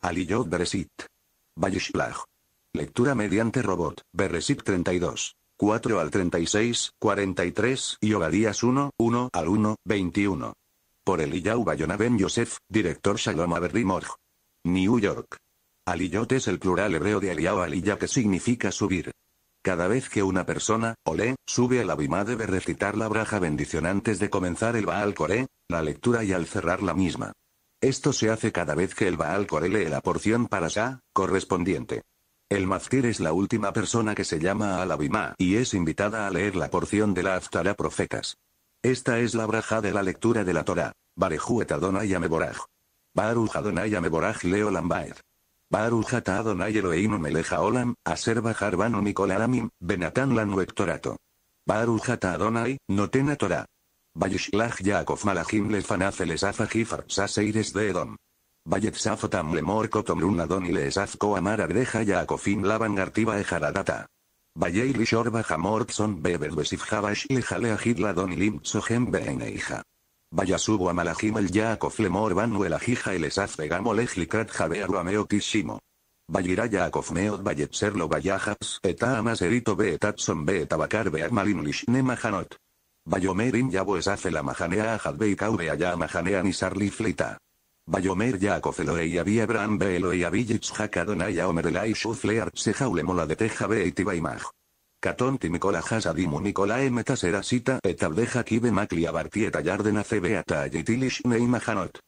Aliyot Beresit. Bayishlag. Lectura mediante robot, Beresit 32. 4 al 36, 43 y Obadías 1, 1 al 1, 21. Por Eliyahu Bayona Yosef, director Shalom Morj. New York. Aliyot es el plural hebreo de Aliyah Aliyah que significa subir. Cada vez que una persona, Ole, sube al bima debe recitar la braja bendición antes de comenzar el Baal Coré, la lectura y al cerrar la misma. Esto se hace cada vez que el Baal corele la porción para Sa, correspondiente. El Maftir es la última persona que se llama al Abimá y es invitada a leer la porción de la Aftara Profetas. Esta es la braja de la lectura de la Torah. Barejuet Adonai Ameboraj. yameboraj Adonai Ameboraj Leo Lambaed. Baruch Adonai Eloeinu Meleja Olam, Aser Bajar mikolaramim. Benatan Lanu Adonai, Notena Torah. Vayishlach Yaakov Malachim Lefanaf Elesaf Agifar Saseires de Edom. Vayetzaf le Lemor Kotomrun doni y Leesaf Koamar Abdeja Yaakovim Laban Ejaradata. Vayei Lishor Bajamortson Beber Besif Javash Lejale ilim y Lim Sohem Beeneija. El Yaakov Lemor Banu El Agija Elesaf Begamo Lejlikrat Javer Ameo Kishimo. Meot akofmeot Serlo eta amaserito Beetatson etatson be lishne mahanot. Bayomerin hace la majanea a jadbei Kaube allá majanea ni Sarli Flita. Bayomer ya acofelo y Bran Belo y Avillitz Hakadonaya Omerelai Shuflear se jaulemola de Teja Beitiba em e y Mag. Catón metaserasita Hasadimu emeta serasita et abdeja Kibe Maclia Bartieta Yarden Acebeata y Neimahanot.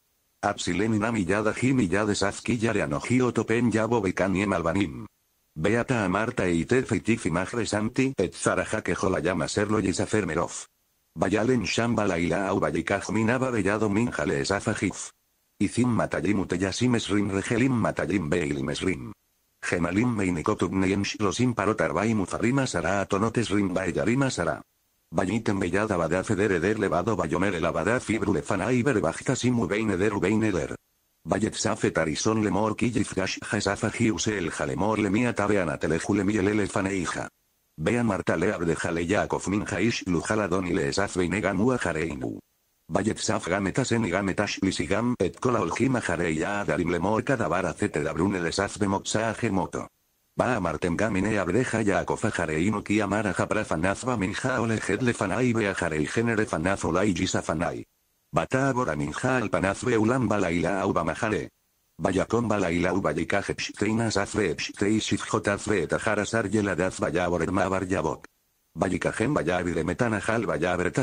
Absilenina Millada Jimillades Azquillariano Giotopen Yabo Becaniem Albanim. Beata a Marta e Tefe y Tifi Magre et Zaraja llama Serlo y Bayalen Shambhala ila Aubayikaj minaba bellado minjale esafajif. Izim Matayim uteyasim esrim regelim Matayim beilim esrim. Gemalim meinikotubneim shlosim parotarbaim uzarima sara atonotesrim baeyarima sara. Bayitem bellada badafeder eder levado bayomer el abadaf ibrulefana berbajtasim ubein eder ubein eder. safe tarison lemor kijif gash el jalemor lemia tabeanatelejule miel elefaneija. Bea Marta Leab de minha Min Haish Lujaladon y Leesaf Beinegamu Vayet saf Gametasen y Gametash Lisigam et Kola Oljima Hareya le Lemor a cete Dabrun a gemoto. Va a Martem Gamine Abreja Yaakov fanazba Kiamara Japrafanaz Baminja fanai Lefanai Bea Harei Genere Fanaz Olai fanai. Bata Aboraminja ve ulam Balaila Aubamajare con bala y la pshtrinas afre pshtrishivjot afre tajaras vaya, vayabor hermabar yabok. Vallicajem vayavi de metanajal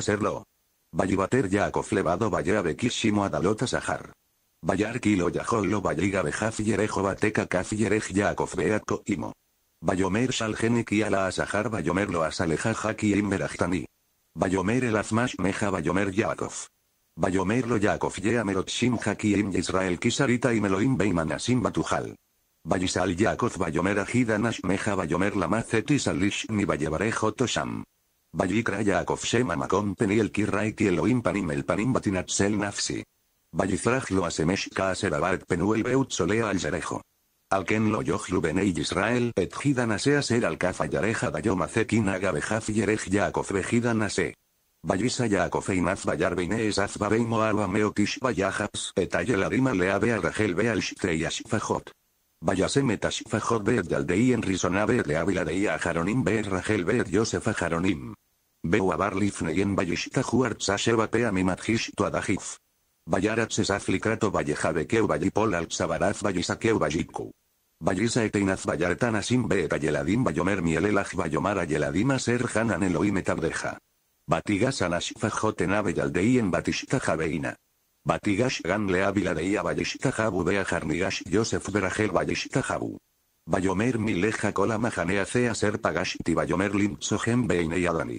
serlo Vallibater yaakov levado vayabekishimo adalota sahar. Vallar kilo yajolo valliga bejaf yerejo bateca kaf yerej yaakov beatko imo. Vayomer shalgenik y ala asahar vallomer lo asaleja haki imberajtani. Vayomer el azmash meja yaakov. Bayomer lo Yaakov Yeamerotshim Hakim Israel Kisarita y Meloim Beimanasim Batujal. Bayisal Yaakov Bayomer Ajida Nashmeja Bayomer y salish ni Bayevarejo Tosham. Bayikra Yaakov Shema Makom Peniel Kirraiti Elohim Panim El Panim sel Nafsi. Bayizraj lo Asemesh Kaaserabat Penuel Beut Solea Alzerejo. Alken lo yohlu benei Israel et gidan aser ser Kafa yareja dayoma Bejaf yerej Yaakov Ballisa Ya Kofeinaz bayar beinees af babei moalo ameo kish bayajas etaye larima a arrajel bealshte yashfajot. Vayase ve beet yaldei en risona beet leavila de a jaronim be rajel beet yosef a jaronim. Beu abar lifneyen bayishta juartsa sheba pea a tu adajif. Bayarat esaf likrato bayipol al sabaraz Vallisa eteinaz sin beet ayeladim bayomer mielelaj a ser hanan metal etabdeja. Batigas anas fajote batista jabeina. Batigas gan le ávila jabu de jarnigas Joseph Berahel batista jabu. Bayomer mi leja cola majanea zea hacer pagas ti bayomer lim adani.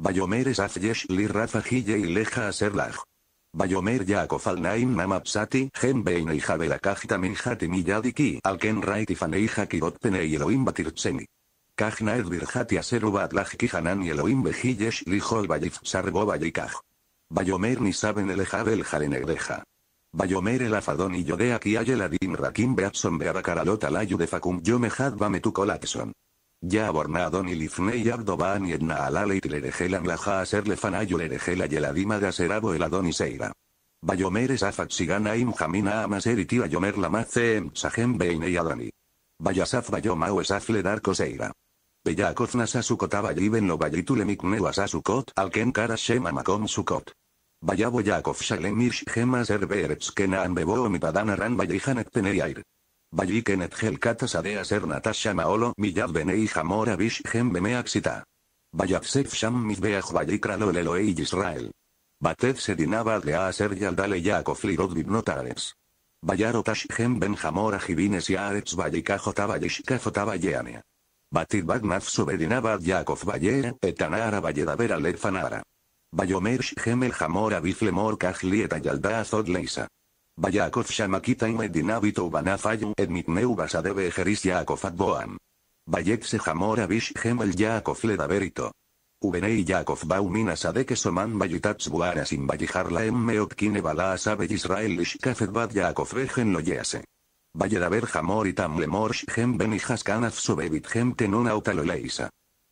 Bayomer es azyesh li raza jille y leja a ser laj. Bayomer ya acofal naim namapsati jem beine y jabe la cajita mi yadiki Kajna Birjati Aseru Kijanan y Elohim Bejiyesh Lijol Bayif sarbo Bayikaj. Bayomer ni saben el Ejab Bayomer el afadon y Yodea hay el Adim Rakim Beatson al Alayu de Facum Yomehad metu Colapson. Ya abornadon y abdoban y etna alale y laja aser lerejela y de adima y Bayomer es afaxigana im jamina amaser y yomer la mace sajem beine y adoni. Bayasaf Bayoma es afle darko seira. Yaakov Nasasukotaba Yiben no Bayitulemikneu Sukot. Vayabo shale Shalemish Gemas Herberts Kenan Bebo padana ran Vayihanet Peneyair. Vayikenet Helkatas ernatas Ser Natasha Maolo yad Benei jamora bish Gem Bemeaxita. sef Sham Vayikralo y e Israel. Batez Sedinaba de Aser Yaldale yakov Lirod Bibnotares. Vayarotash Gem Ben jibines Ajibines Yaarets Vayikajota Vayishkafota Batir subedinabad Yakov Bayera, Etanara Valledavera fanara Bayomer Shgemel Hamor Biflemor Kajlieta Yalda odleisa. Leisa. Bayakov Shamakita Imedinabito Ubanafayo Edmitneu basadebe jeris Yakov Adboam. Bayekse Hamor Abish Gemel Yakov Ledaverito. Ubenei Yakov Baumina Sadeke Soman Bayitats sin Bayijarla em Meotkine Bala Sabe Israel Ishkafedbad Yakov Vejen Loyase. Valladaver y Lemorshgem Benihaskan Afsobevitgem Tenun Autaloleisa.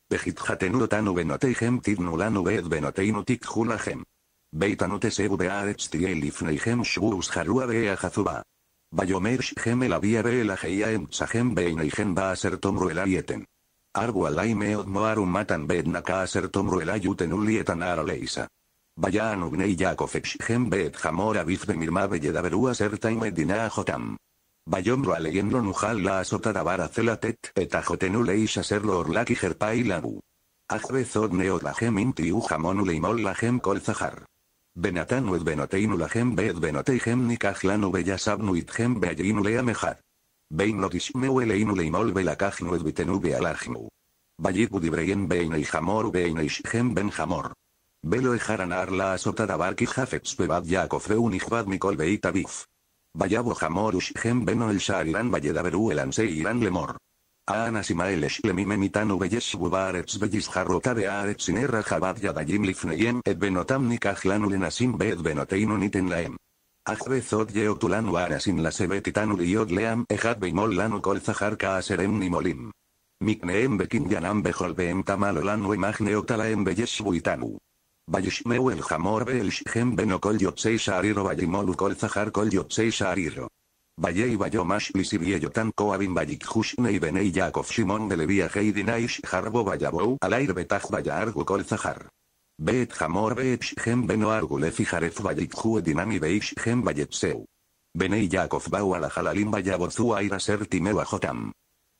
Pejitjaten benotei Ubenoteihem Tidnulan Ubed Benoteinutik Hulagem. Beitanutes Eubearetz hem Shus Harua Bea Hazuba. a Elavia Beelageiem Sahem Beineihem Baasertom yeten. Moarum Matan Bednakaasertom Ruelayuten Ulietan Araleisa. Bet Hamora Bifbemirma Belledaverua Jotam. Bayomro leyendo nujal la azotada varacela tet petajotenuleis hacerlo orlaki jerpai labu. Ajbe zorneo la gem jamonule la gem colzajar. Benatán ued benotein la gem beed benotei gem nikajlanu bellasabnu it gem Bein lo be imol belakajnu ued bitenu bealajnu. Bayit budibreyen jamor beine gem ben jamor. Velo ejaran la azotada barki yakofreun Bayabo jamorush hem Beno El Shairan Valledaberu El Anse Lemor. Aana Simael Shlemime Mitanu Beyes Bubarets Bellis de Aretz Inerra Jabad Yadayim Lifneyem Et Benotam Nikajlan Ulenasim Bet Benotein niten Laem. Ajbezot Zod Yeotulan La Sebetitan Leam Ejad Beimol Lanu ni Kaaserem Nimolim. Mikneem Bekin Yanam Beholbeem Tamalolan Uemagne Otalaem Buitanu. Vayishmeu el jamor ve el shem ve no kol yotzei shariro kol zahar kol yotzei shariro. Vayei vayo mash lisi viejo tan koabin vayik hushne benei yakov shimon de levia heidin aish harbo vayabou alair betaj vaya argu kol zahar. Beet jamor ve el beno argule no argu lefi jarez vayik huedin ami Benei yakov bau ala jalalim vayabozu aira ser timeu ajotam.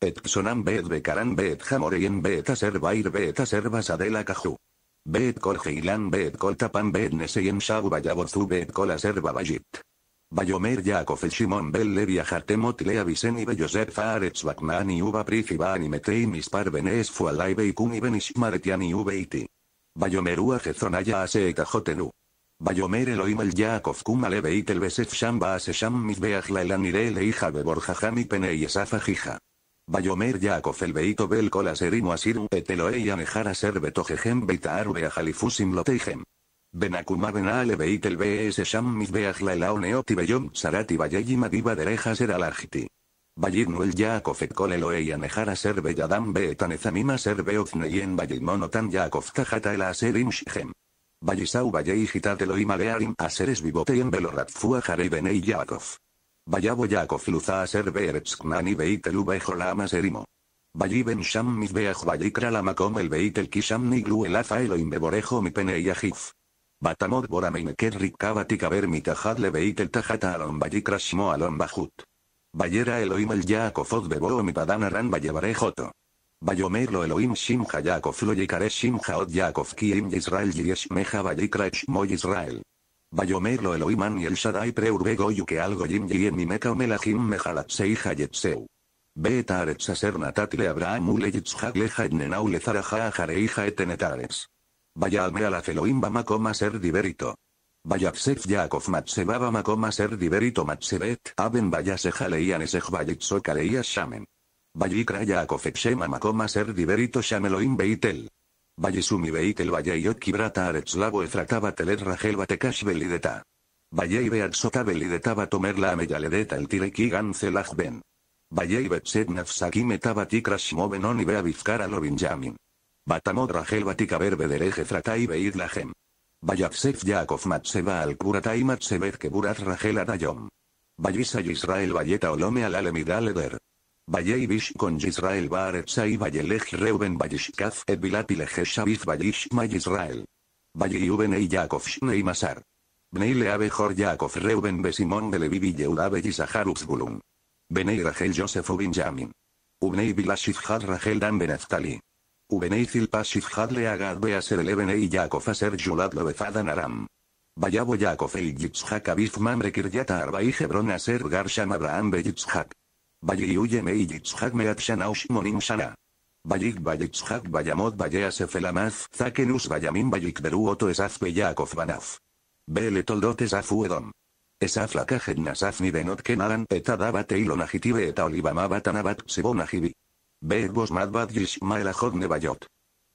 Et sonan beet bekaran beet jamoreien beet aser bair beet aser basadela kaju. kol Heilan kol Tapan Beet Neseyen Shau Bayabotzu Beetkol Aser Babajit. Bayomer Yaakov el Shimon Bel Levi Ajartemot Lea Viseni Beyosef Baknani Uba Prifibani Metei Mispar Benes Fualai Beikuni Benishmaretiani Ubeiti. ua Jezonaya Ase Etajotenu. Bayomer Elohim el Yaakov Kumale Beit el Besef Sham Baase Sham Mizbeach Beborjajami Penei Esafajija. Bayomer EL Beito Bel Kola Serino Asiru Eteloei a Ser Betojejem Beitaar Beajalifusim LOTEJEM Benakuma Benaale el BS Sham LAELAO Elaoneoti Beyom Sarati Bayeji DIVA Dereja Ser Alajiti. Bayirnuel e Koleloei a Ser Belladam Beetanezamima Ser Beozneyen Bayilmonotan Yaakov Tajata Ela Serim Shijem. Bayisau Hitatelo Gitateloim Malearim Aseres Vivoteyen Belorat Benei Yaakov. Vayavo a ser Beeretzknani Beitel Ubejola Amaserimo. ben Sham Mizbeach Vayikra el Beitel Kisham Niglu el Afa Elohim Beborejo mi yajif. Batamod Borameineket Rikkavatik mi mi le Beitel Tajata Alon Vayikra Shmo Alon Bajut. Vayera Elohim el yaakofot Bebo mi Padanaran Vayevarejoto. Bayomerlo Elohim Shimha Yaakov lo Yikare Shimha Od yakof Kiim Yisrael Yishmeja Vayikra Shmo Yisrael. Bayomer lo Elohiman y el Shaddai preurbe goyu que algo yim en mi meca melahim mehala seija yetseu. Beta aretz aser natatile abraham ule yitzhak leja etnenau ajareija etenetares. Vaya alme a la feloim bama ser diberito. ya Yaakov Matsebaba coma Ser Diberito Matsebet Aben Vayaseja Leían Esej Shamen. Vayikra Yaakov Ekshema coma Ser Diberito Shameloim Beitel. Vallesumi veitel ki brata aretslavo efrataba teler rajel batekash belideta. Valley beatsota velideta tomerla ameyaledeta el tireki gancelaj ben. Valley betset nafsaki metaba y bea lo binjamin. Batamod rajel batika berbedereje fratai gem. tsef Yaakov Matseva al Kuratai Matsebet Keburat Rajel Adayom. y Israel Valleta Olome al Alemidal Eder. Valleivish con Israel y Vallelej Reuben Vallishkaf et Bilatilejeshapif Vallishma Israel. Valleiuben y Yaakov Shnei Masar. Bnei Leave Jor Yaakov Reuben Besimon Belevi Yehuda Sahar Uzbulum. Bnei Rachel Joseph Ubinjamin. Ubnei Had Rachel Dan Benaftali. Pashif Had Leagad Beaser Elebenei Yaakov Aser julat Lobefadan Aram. Vayavo Yaakov El Yitzhak Abif Mamre Kiryata y Hebron Aser Garsham Abraham Be Bayi huye mei yitzhak meat shana ushmonim shana. Bayik bayitzhak bayamot baya zakenuz bayamin vayik beru oto ezaz beyak banaz. Bele toldot ezaz uedon. Ezaz lakajet nazaz ni denot kenaran eta da bate eilo eta olibama bat anabat sebo nahibi. Beek bos mad bat jishma elajot ne bayot.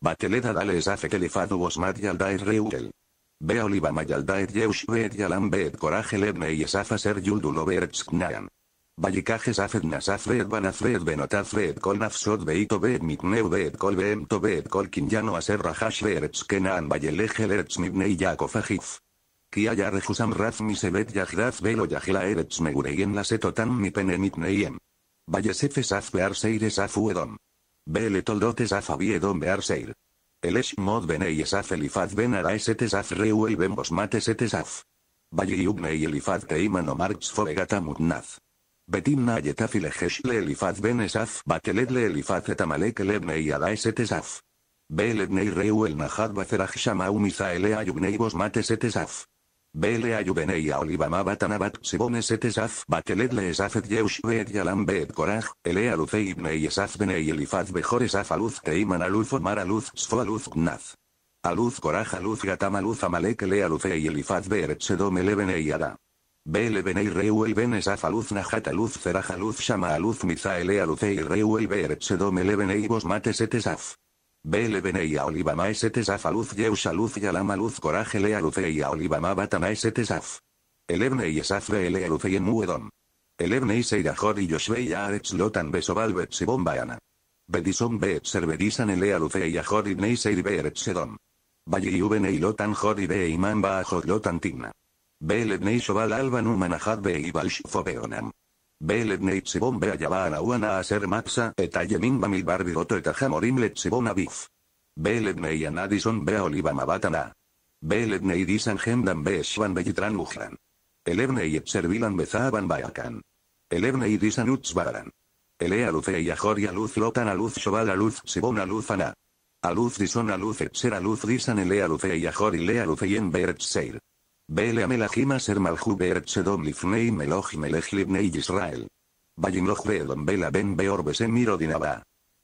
da dale ezaz ekele fadu bos yalda erre Bea olibama yalda erre uel. Bea olibama yalda erre uel. Bea olibama yalda Vallicajes Afed benot Banafred Benotafred Colnafsod Beito Bet Mitneu Bet Col Beemto Bet Col Quinyano Aserra verets Kenan Vallelejelerets Mibnei Yakofajif. Kia Yarejusam Raf Misebet Yajraf Velo Yajela Eretz Lasetotan Mipene Mitneiem. Vallesefes Af Bearseir Esafu Edom. Bele Toldotes Af Abiedom arseir. Elesh Mod Benei Esaf Elifaz Ben Esaf Reuel Ben Valle y בדמנה יתף ילחש לאליפת בן אסף בתלד לאליפת את עמלק לבני ירעס את אסף. בלדני ראואל נחת בפרח שמעו מישאליה יוגני בושמטס את אסף. באליה יובני יעולי במה בת ענבת סיבונס את אסף בתלד לאסף את יאוש ואת ילם בעת קורח, אליה אלופי בני אסף בני אליפת בכור אסף אלוף תימן אלוף עומר אלוף צפו אלוף גנף. אלוף קורח אלוף גתם אלוף עמלק אליה אלופי אליפת בארץ אדום אלה בני ידה. Bele Benei Reuel Ben Esaf Aluz jata Aluz Zeraj Aluz Shama Aluz Misaele Aluzei Reuel Ber Sedom benei vos Mates Etesaf. Bele Benei Olivama Esetesaf Aluz Yeus Aluz yalama luz Coraje Le Aluzei Olivama Batama Esetesaf. Elevnei Esaf Bele Aluzei Muedom. Elevnei seira y Yoshvei arets Lotan Besobal se Bayana. Bedison Betser Bedisan Ele Aluzei Ajor se Seir ber Sedom. Valle uvenei Lotan Jor be Iman Bajot Lotan Tigna. Beledney Shobal Alba Numanahad fobe Ibalsh Fobeonam. Beledney Tsebom Bea Yaba Anahuana Aser Matsa Eta Yemin Bamil Barbi Goto Eta Jamorim Le Abif. Beledney Anadison Bea Oliva Mabatana. Beledney Disan Gendan Be Shvan Be Yitran Mujran. Elevney Etser bezaban Bayakan. Elevney Disan Elea Luce y luz y Aluz Lotan Aluz Shobal Aluz Tsebom Aluz Anah. Aluz Disan Aluz Etser Aluz Disan Elea Luce y Lea Luce Yen Be Bela amelachim ser malchu be'erchedom lifnei melochim Israel. Yisrael. Israel. bela ben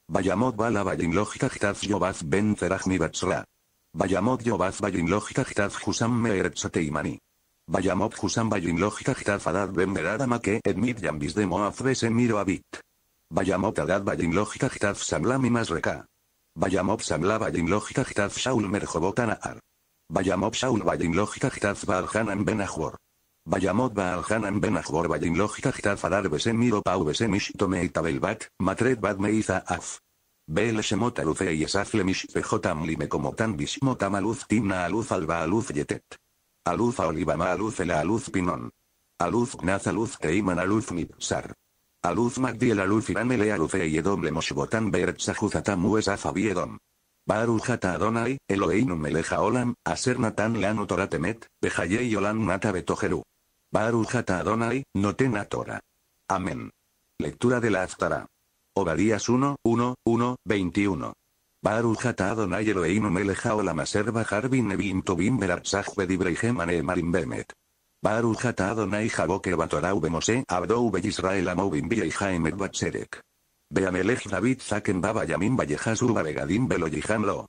Vayamot bala vayimloch kachtaz Yovaz ben Vayamot yobaz vayimloch kachtaz husam me'erchateimani. Vayamot husam vayimloch kachtaz adad ben merada edmit yambis de moaz besemiro Abit. Vayamot adad vayimloch samlami masreka. Vayamod samla vayimloch kachtaz shaul merjobotanaar. Vayamot Shaul Vadim Logica Gitaf Balhanan Benajor. Vayamot aljanan Benajor Vadim Logica Adar bezen Pau Besemish Tomei Tabel Bat, Matret bat Meiza Af. Bel Shemot Aluce y Esafle Mish Pejotam Lime como tan Aluz Timna Aluz Alba Aluz Yetet. Aluz Aolibama Aluz Ela Aluz Pinon. Aluz Gnaz Aluz Teiman Aluz Mipsar. Aluz Magdiel Aluz Iran Mele Aluce y Edom Lemosh Botan Berchajuzatam Uesaf Abiedom. Baruch Adonai, Eloheinu meleja olam, aser natan lanu Torah temet, olam mata betojeru. Baruch ata Adonai, notena Torah. Amén. Lectura de la Aftara. Obadías 1, 1, 1, 21. Baruch Adonai Eloheinu meleja olam aser bajar bin nebim tobim beratzach bedibreihem anemarim bemet. Baruch ata Adonai Jaboke batorau bemose abdou bel Israel amovim batserek. Beamelej David Zaken Baba Yamin Vallejas Urba y Beloyijanlo.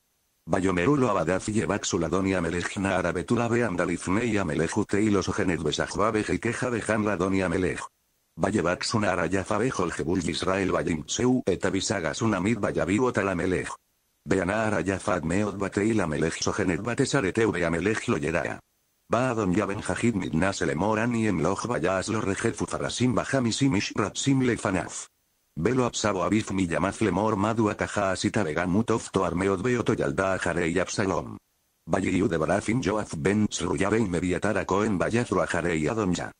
Bayomerulo Abadaz Yebak Suladonia Melejna Arabetula Beandalizneya Melejute y los Ogenet Besajba Bejequeja Bejan Ladonia Melej. na Yafa, Yafabejol Jebul Israel Bayim Seu Etabisagas Unamid Bayabiwot talamelej. Beanar Ayafad Meot la Amelej Sogenet Batesareteu Beamelej Loyeraya. Baadon Yaben Jajid Midnas Elemoran y Emloj Bayas Lo Rejet Fuzarasim Bajamisim Velo Absabo Avif mi lemor mor madu akaja asita vegan mutofto armeot beoto yalda ajare y absalom. Valliu de barafin joaf ben sruyave y mediatara coen ajare y adonja.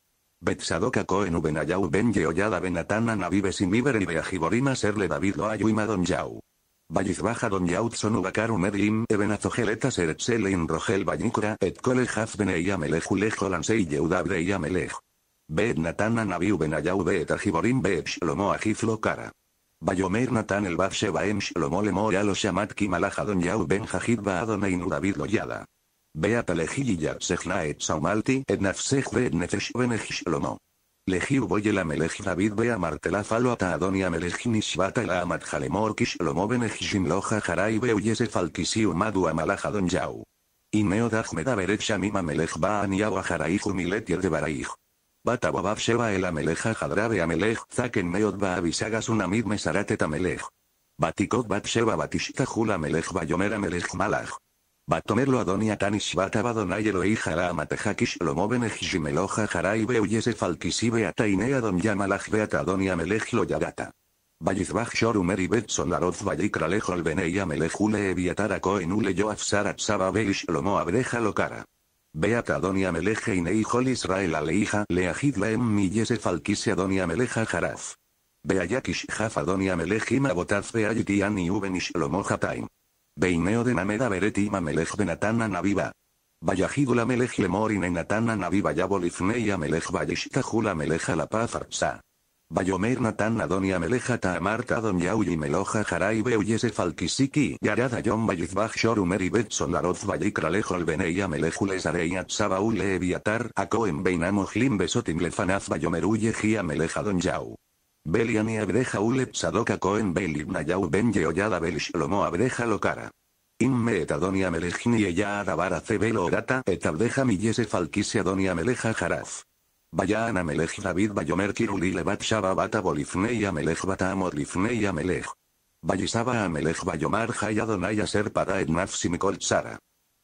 Betsadoka coen ubenayau ben yeoyada benatana navives y y beajiborima serle David loayu ayuima madonjau. Valliz baja don Yautson ubakar Medim ebenazogeleta seretsele in rogel bayikura et cole jaf julejo lance ulej yeudabre Beet Naviu Ben Benayau beet ajiborim beet shlomo ajiflo cara. Bayomer Natan el Batshebaem Shlomo Lemor Yalo Shamat don Yau Ben Jajid Baadoneinu David Loyada. Beat Alejilla Sejna et Saumalti et Nafsej Beet Nefesh Benech Shlomo. Lejiu la David Bea Martela Falo Ata Nishbata La Amat Jalemor Kishlomo loja Shimloja Jarai Beu Madu don Yau. Ineo Dajmeda Beret Shamim Amelej Baan Yau Ajaraihu Milet Baraij. Batababab Sheba el Ameleja Jadrabe Amelej Zaken Meot Avisagas Unamid Mesaratet Amelej. Batikot Bat Sheba batishita Jul Amelej Bayomer Amelej Malaj. Batomerlo Adonia Tanish Batabadonayelo hijara Amatejakish Lomovenej Jimeloja Jarai Beuyese Falkisibe Atainea Don Yamalaj Beata Adonia Amelej Loyagata. shorumeribet Shorumer y Betson Laroz Vallikralej melej Eviatara Koenule Yoaf Sarat Saba Beish Lomo Abreja Lokara. Beat Adonia Meleje Inei Neijol Israel Aleija Leahid Laem Millesef Alquise Meleja Meleja Jaraf. Beayakish Jaf Meleje Amelejim Mabotaz Beayitian y Ubenish Lomoja Beineo de Nameda Beretim de Natana Naviva. Vayajidula Meleje Lemorin Natana Naviva Yabolifnei Amelej Vayishta Meleja Meleja La Paz Bayomer Natan Adonia Meleja Marta Tadon y Meloja jara Beuyese Falkisiki Yarada Yon Bayizbach Shorumer y Betson Laroz Vallikralejol Beneya Melejules Areyat Sabaule Eviatar Akoen Beinamo besotim Lefanaz Bayomeruye Gia Meleja Don Yau. Beliani y Abdeja Ulep Sadoka koen Belibna Ben Yeoyada Bel Shlomo Abdeja Lokara. Inme et Adonia Melejni Eya Adabara Cebelo Orata et Abdeja Millese Adonia Meleja jaraz. Ana melej David Bayomer Kiruli Levat Shababata Bolifnei Amelech Bata Modlifnei Amelech. Bayisaba Amelech Bayomar Hayadonai Aser Para Ednaf Simikol Tsara.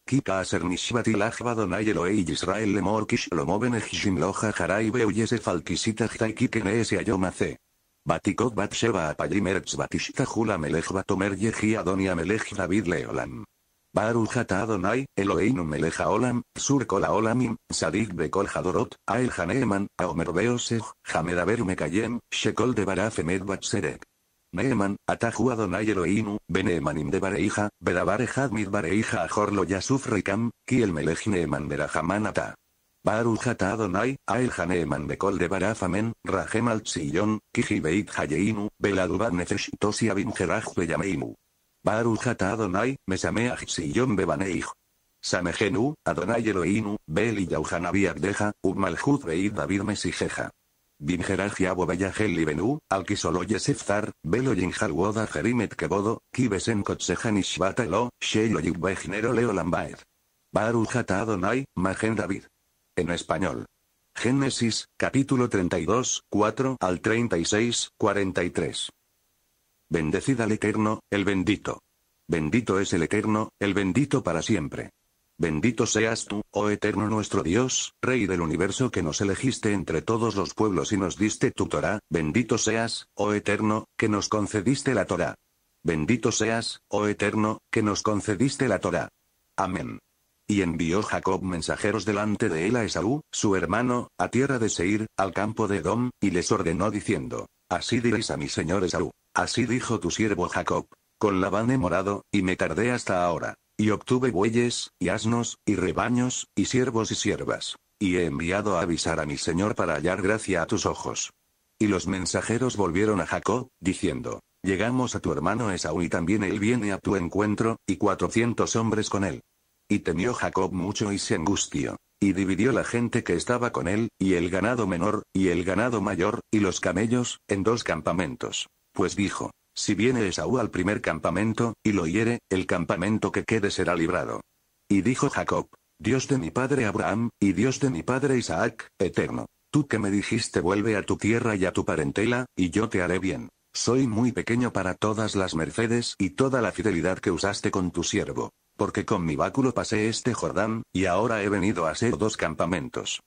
Kika asernish Nishvati Lajba Donai Israel Yisrael Lemor Kish Lomo Loja Beuyese Falkisita Jtai Kikenese Ayomace. Batikot Bat Sheba Apayim Erz Batishta Hula Batomer Yehi Adoni Amelech David Leolan. Baru Adonai, Eloheinu meleja olam, sur olamim, sadik bekol hadorot, ael haneeman, aomerbeosej, mekayem, shekol de Barafemed batzerek. Neeman, Atahu Adonai Eloheinu, Benemanim de Bareija, Bedabarejad Bareija Ajorlo Yasuf Rikam, Kiel melej Neeman Berajaman Ata. Adonai, Ael Bekol de Barafamen, Rahem kiji Kiji beit Hayeinu, Beladubad Nefesh Baruch Adonai, Mesameach Sion Bebaneich. Samegenu, Adonai Eloinu, Bel y Yauhanabi Abdeja, David Mesijeja. Binjeraj Yabo Beyahel Libenu, Alkisolo Yesefzar, Belo Woda Jerimet Kebodo, Kibesen Kotsejan Ishvatelo, Shelo Yibbejnero Leo Lambaed. Adonai, Magen David. En español. Génesis, capítulo 32, 4 al 36, 43. Bendecida al Eterno, el bendito. Bendito es el Eterno, el bendito para siempre. Bendito seas tú, oh Eterno nuestro Dios, Rey del universo que nos elegiste entre todos los pueblos y nos diste tu Torah, bendito seas, oh Eterno, que nos concediste la Torah. Bendito seas, oh Eterno, que nos concediste la Torah. Amén. Y envió Jacob mensajeros delante de él a Esaú, su hermano, a tierra de Seir, al campo de Edom, y les ordenó diciendo, Así diréis a mi señor Esaú, Así dijo tu siervo Jacob. Con Labán he morado, y me tardé hasta ahora. Y obtuve bueyes, y asnos, y rebaños, y siervos y siervas. Y he enviado a avisar a mi señor para hallar gracia a tus ojos. Y los mensajeros volvieron a Jacob, diciendo, Llegamos a tu hermano Esaú y también él viene a tu encuentro, y cuatrocientos hombres con él. Y temió Jacob mucho y se angustió. Y dividió la gente que estaba con él, y el ganado menor, y el ganado mayor, y los camellos, en dos campamentos. Pues dijo, si viene Esaú al primer campamento, y lo hiere, el campamento que quede será librado. Y dijo Jacob, Dios de mi padre Abraham, y Dios de mi padre Isaac, eterno. Tú que me dijiste vuelve a tu tierra y a tu parentela, y yo te haré bien. Soy muy pequeño para todas las mercedes y toda la fidelidad que usaste con tu siervo. Porque con mi báculo pasé este Jordán, y ahora he venido a ser dos campamentos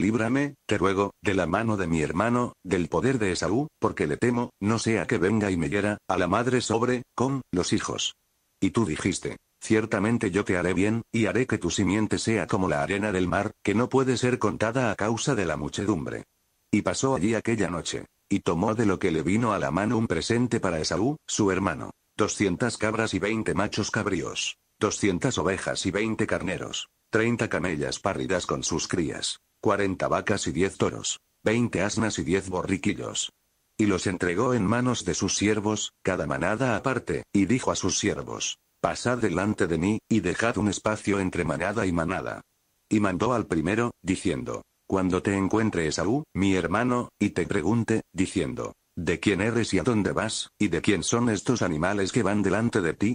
líbrame, te ruego, de la mano de mi hermano, del poder de Esaú, porque le temo, no sea que venga y me hiera, a la madre sobre, con, los hijos. Y tú dijiste, ciertamente yo te haré bien, y haré que tu simiente sea como la arena del mar, que no puede ser contada a causa de la muchedumbre. Y pasó allí aquella noche. Y tomó de lo que le vino a la mano un presente para Esaú, su hermano. Doscientas cabras y veinte machos cabríos. Doscientas ovejas y veinte carneros. Treinta camellas parridas con sus crías. 40 vacas y diez toros, veinte asnas y diez borriquillos. Y los entregó en manos de sus siervos, cada manada aparte, y dijo a sus siervos, Pasad delante de mí, y dejad un espacio entre manada y manada. Y mandó al primero, diciendo, Cuando te encuentre Esaú, mi hermano, y te pregunte, diciendo, ¿de quién eres y a dónde vas, y de quién son estos animales que van delante de ti?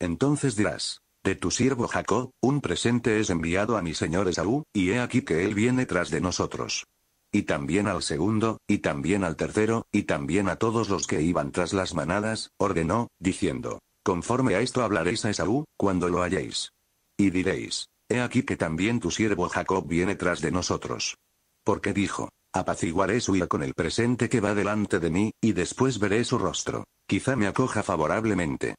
Entonces dirás, de tu siervo Jacob, un presente es enviado a mi señor Esaú, y he aquí que él viene tras de nosotros. Y también al segundo, y también al tercero, y también a todos los que iban tras las manadas, ordenó, diciendo, Conforme a esto hablaréis a Esaú, cuando lo halléis. Y diréis, He aquí que también tu siervo Jacob viene tras de nosotros. Porque dijo, apaciguaré su ira con el presente que va delante de mí, y después veré su rostro. Quizá me acoja favorablemente.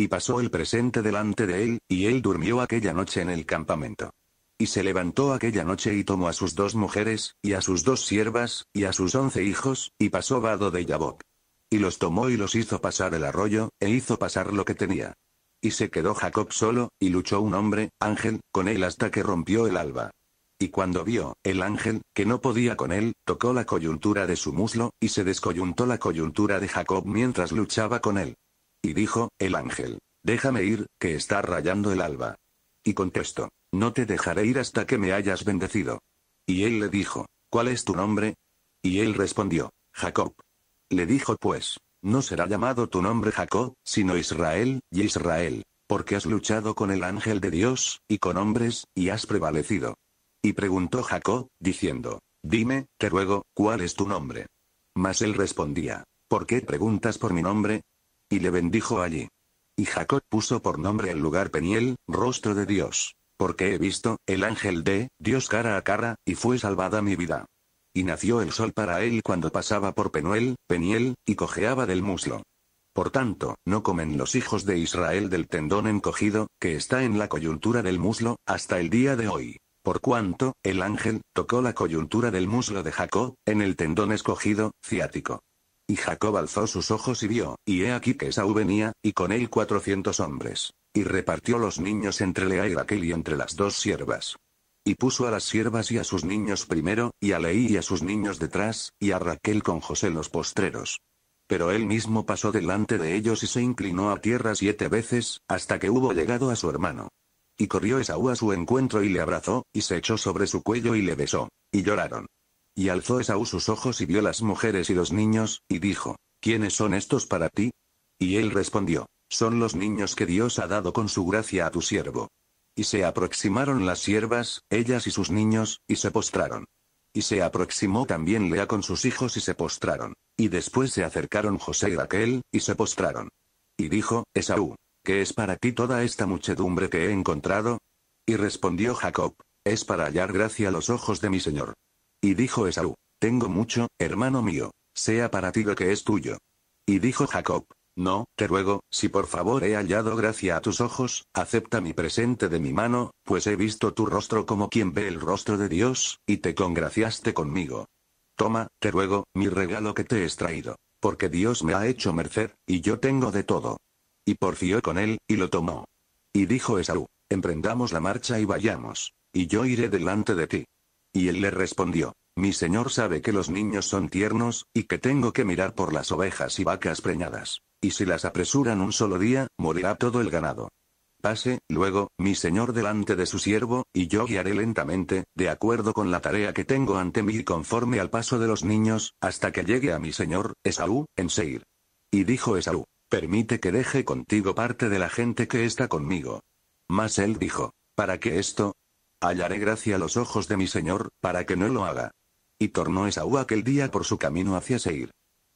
Y pasó el presente delante de él, y él durmió aquella noche en el campamento. Y se levantó aquella noche y tomó a sus dos mujeres, y a sus dos siervas, y a sus once hijos, y pasó vado de Yabok. Y los tomó y los hizo pasar el arroyo, e hizo pasar lo que tenía. Y se quedó Jacob solo, y luchó un hombre, ángel, con él hasta que rompió el alba. Y cuando vio, el ángel, que no podía con él, tocó la coyuntura de su muslo, y se descoyuntó la coyuntura de Jacob mientras luchaba con él. Y dijo, el ángel, déjame ir, que está rayando el alba. Y contestó, no te dejaré ir hasta que me hayas bendecido. Y él le dijo, ¿cuál es tu nombre? Y él respondió, Jacob. Le dijo pues, no será llamado tu nombre Jacob, sino Israel, y Israel, porque has luchado con el ángel de Dios, y con hombres, y has prevalecido. Y preguntó Jacob, diciendo, Dime, te ruego, ¿cuál es tu nombre? Mas él respondía, ¿por qué preguntas por mi nombre? Y le bendijo allí. Y Jacob puso por nombre el lugar Peniel, rostro de Dios. Porque he visto, el ángel de, Dios cara a cara, y fue salvada mi vida. Y nació el sol para él cuando pasaba por Penuel, Peniel, y cojeaba del muslo. Por tanto, no comen los hijos de Israel del tendón encogido, que está en la coyuntura del muslo, hasta el día de hoy. Por cuanto, el ángel, tocó la coyuntura del muslo de Jacob, en el tendón escogido, ciático. Y Jacob alzó sus ojos y vio, y he aquí que Esaú venía, y con él cuatrocientos hombres. Y repartió los niños entre Lea y Raquel y entre las dos siervas. Y puso a las siervas y a sus niños primero, y a Leí y a sus niños detrás, y a Raquel con José los postreros. Pero él mismo pasó delante de ellos y se inclinó a tierra siete veces, hasta que hubo llegado a su hermano. Y corrió Esaú a su encuentro y le abrazó, y se echó sobre su cuello y le besó. Y lloraron. Y alzó Esaú sus ojos y vio las mujeres y los niños, y dijo, ¿quiénes son estos para ti? Y él respondió, son los niños que Dios ha dado con su gracia a tu siervo. Y se aproximaron las siervas, ellas y sus niños, y se postraron. Y se aproximó también Lea con sus hijos y se postraron. Y después se acercaron José y Raquel, y se postraron. Y dijo, Esaú, ¿qué es para ti toda esta muchedumbre que he encontrado? Y respondió Jacob, es para hallar gracia a los ojos de mi señor. Y dijo Esaú, tengo mucho, hermano mío, sea para ti lo que es tuyo. Y dijo Jacob, no, te ruego, si por favor he hallado gracia a tus ojos, acepta mi presente de mi mano, pues he visto tu rostro como quien ve el rostro de Dios, y te congraciaste conmigo. Toma, te ruego, mi regalo que te he traído, porque Dios me ha hecho merced, y yo tengo de todo. Y porfió con él, y lo tomó. Y dijo Esaú, emprendamos la marcha y vayamos, y yo iré delante de ti. Y él le respondió, mi señor sabe que los niños son tiernos, y que tengo que mirar por las ovejas y vacas preñadas. Y si las apresuran un solo día, morirá todo el ganado. Pase, luego, mi señor delante de su siervo, y yo guiaré lentamente, de acuerdo con la tarea que tengo ante mí y conforme al paso de los niños, hasta que llegue a mi señor, Esaú, en Seir. Y dijo Esaú, permite que deje contigo parte de la gente que está conmigo. Mas él dijo, ¿para qué esto? Hallaré gracia a los ojos de mi señor, para que no lo haga. Y tornó Esaú aquel día por su camino hacia Seir.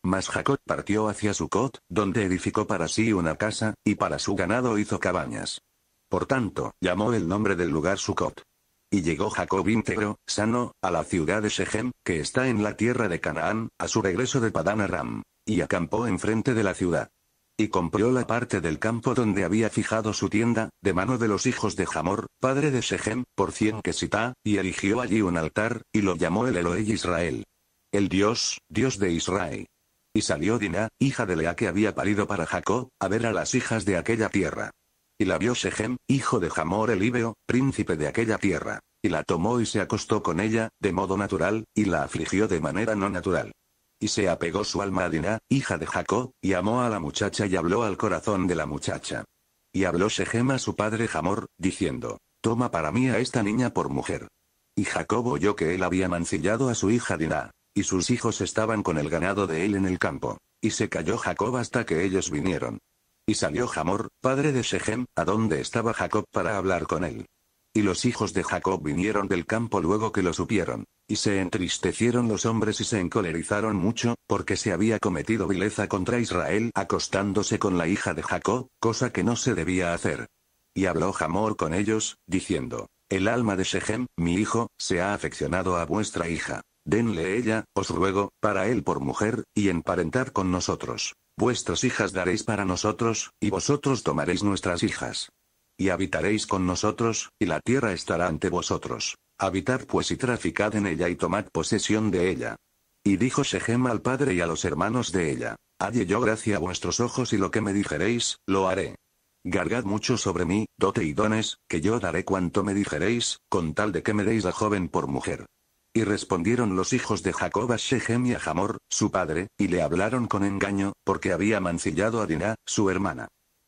Mas Jacob partió hacia Sucot, donde edificó para sí una casa, y para su ganado hizo cabañas. Por tanto, llamó el nombre del lugar Sucot. Y llegó Jacob íntegro, sano, a la ciudad de Shechem, que está en la tierra de Canaán, a su regreso de Padán Aram. Y acampó enfrente de la ciudad y compró la parte del campo donde había fijado su tienda, de mano de los hijos de Jamor, padre de Sechem, por cien quesita y erigió allí un altar, y lo llamó el Eloe Israel. El Dios, Dios de Israel. Y salió Dina, hija de Lea que había parido para Jacob, a ver a las hijas de aquella tierra. Y la vio Sechem, hijo de Jamor el Ibeo, príncipe de aquella tierra. Y la tomó y se acostó con ella, de modo natural, y la afligió de manera no natural. Y se apegó su alma a Diná, hija de Jacob, y amó a la muchacha y habló al corazón de la muchacha. Y habló Shechem a su padre Jamor, diciendo, Toma para mí a esta niña por mujer. Y Jacob oyó que él había mancillado a su hija Diná, y sus hijos estaban con el ganado de él en el campo. Y se calló Jacob hasta que ellos vinieron. Y salió Jamor, padre de Shechem, a donde estaba Jacob para hablar con él. Y los hijos de Jacob vinieron del campo luego que lo supieron. Y se entristecieron los hombres y se encolerizaron mucho, porque se había cometido vileza contra Israel acostándose con la hija de Jacob, cosa que no se debía hacer. Y habló Jamor con ellos, diciendo, El alma de Shechem, mi hijo, se ha afeccionado a vuestra hija. Denle ella, os ruego, para él por mujer, y emparentad con nosotros. Vuestras hijas daréis para nosotros, y vosotros tomaréis nuestras hijas. Y habitaréis con nosotros, y la tierra estará ante vosotros. Habitad pues y traficad en ella y tomad posesión de ella. Y dijo Shechem al padre y a los hermanos de ella, Halle yo gracia a vuestros ojos y lo que me dijereis, lo haré. Gargad mucho sobre mí, dote y dones, que yo daré cuanto me dijereis, con tal de que me deis a joven por mujer. Y respondieron los hijos de Jacob a Shechem y a Hamor, su padre, y le hablaron con engaño, porque había mancillado a Diná, su hermana.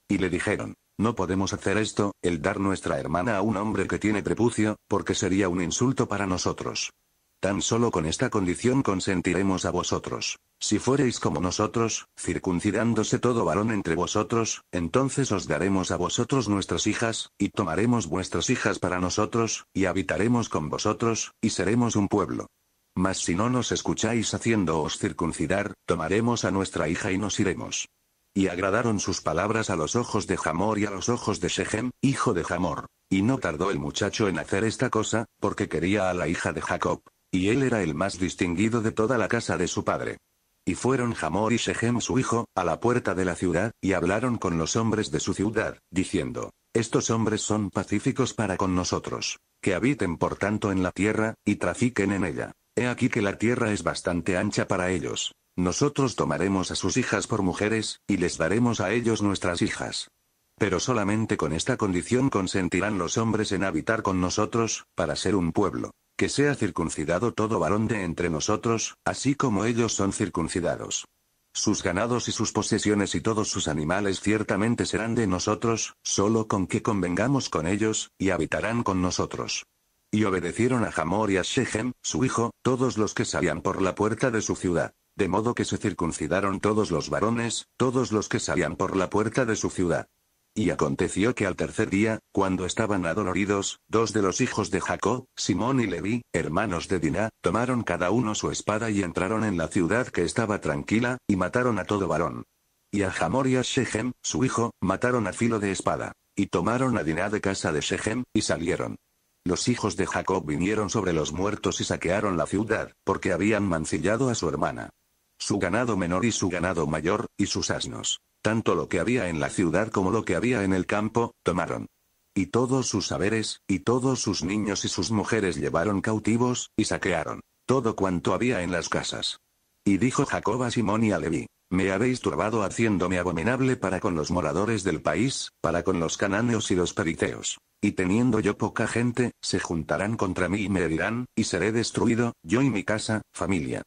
Y le dijeron, no podemos hacer esto, el dar nuestra hermana a un hombre que tiene prepucio, porque sería un insulto para nosotros. Tan solo con esta condición consentiremos a vosotros. Si fuereis como nosotros, circuncidándose todo varón entre vosotros, entonces os daremos a vosotros nuestras hijas, y tomaremos vuestras hijas para nosotros, y habitaremos con vosotros, y seremos un pueblo. Mas si no nos escucháis haciéndoos circuncidar, tomaremos a nuestra hija y nos iremos. Y agradaron sus palabras a los ojos de Jamor y a los ojos de Shechem, hijo de Jamor. Y no tardó el muchacho en hacer esta cosa, porque quería a la hija de Jacob. Y él era el más distinguido de toda la casa de su padre. Y fueron Jamor y Shechem su hijo, a la puerta de la ciudad, y hablaron con los hombres de su ciudad, diciendo, Estos hombres son pacíficos para con nosotros, que habiten por tanto en la tierra, y trafiquen en ella. He aquí que la tierra es bastante ancha para ellos. Nosotros tomaremos a sus hijas por mujeres, y les daremos a ellos nuestras hijas. Pero solamente con esta condición consentirán los hombres en habitar con nosotros, para ser un pueblo. Que sea circuncidado todo varón de entre nosotros, así como ellos son circuncidados. Sus ganados y sus posesiones y todos sus animales ciertamente serán de nosotros, solo con que convengamos con ellos, y habitarán con nosotros. Y obedecieron a Jamor y a Shechem, su hijo, todos los que salían por la puerta de su ciudad. De modo que se circuncidaron todos los varones, todos los que salían por la puerta de su ciudad. Y aconteció que al tercer día, cuando estaban adoloridos, dos de los hijos de Jacob, Simón y Leví, hermanos de Diná, tomaron cada uno su espada y entraron en la ciudad que estaba tranquila, y mataron a todo varón. Y a Jamor y a Shechem, su hijo, mataron a filo de espada. Y tomaron a Diná de casa de Shechem, y salieron. Los hijos de Jacob vinieron sobre los muertos y saquearon la ciudad, porque habían mancillado a su hermana su ganado menor y su ganado mayor, y sus asnos. Tanto lo que había en la ciudad como lo que había en el campo, tomaron. Y todos sus saberes, y todos sus niños y sus mujeres llevaron cautivos, y saquearon todo cuanto había en las casas. Y dijo Jacob a Simón y a Leví, me habéis turbado haciéndome abominable para con los moradores del país, para con los cananeos y los periteos. Y teniendo yo poca gente, se juntarán contra mí y me herirán, y seré destruido, yo y mi casa, familia.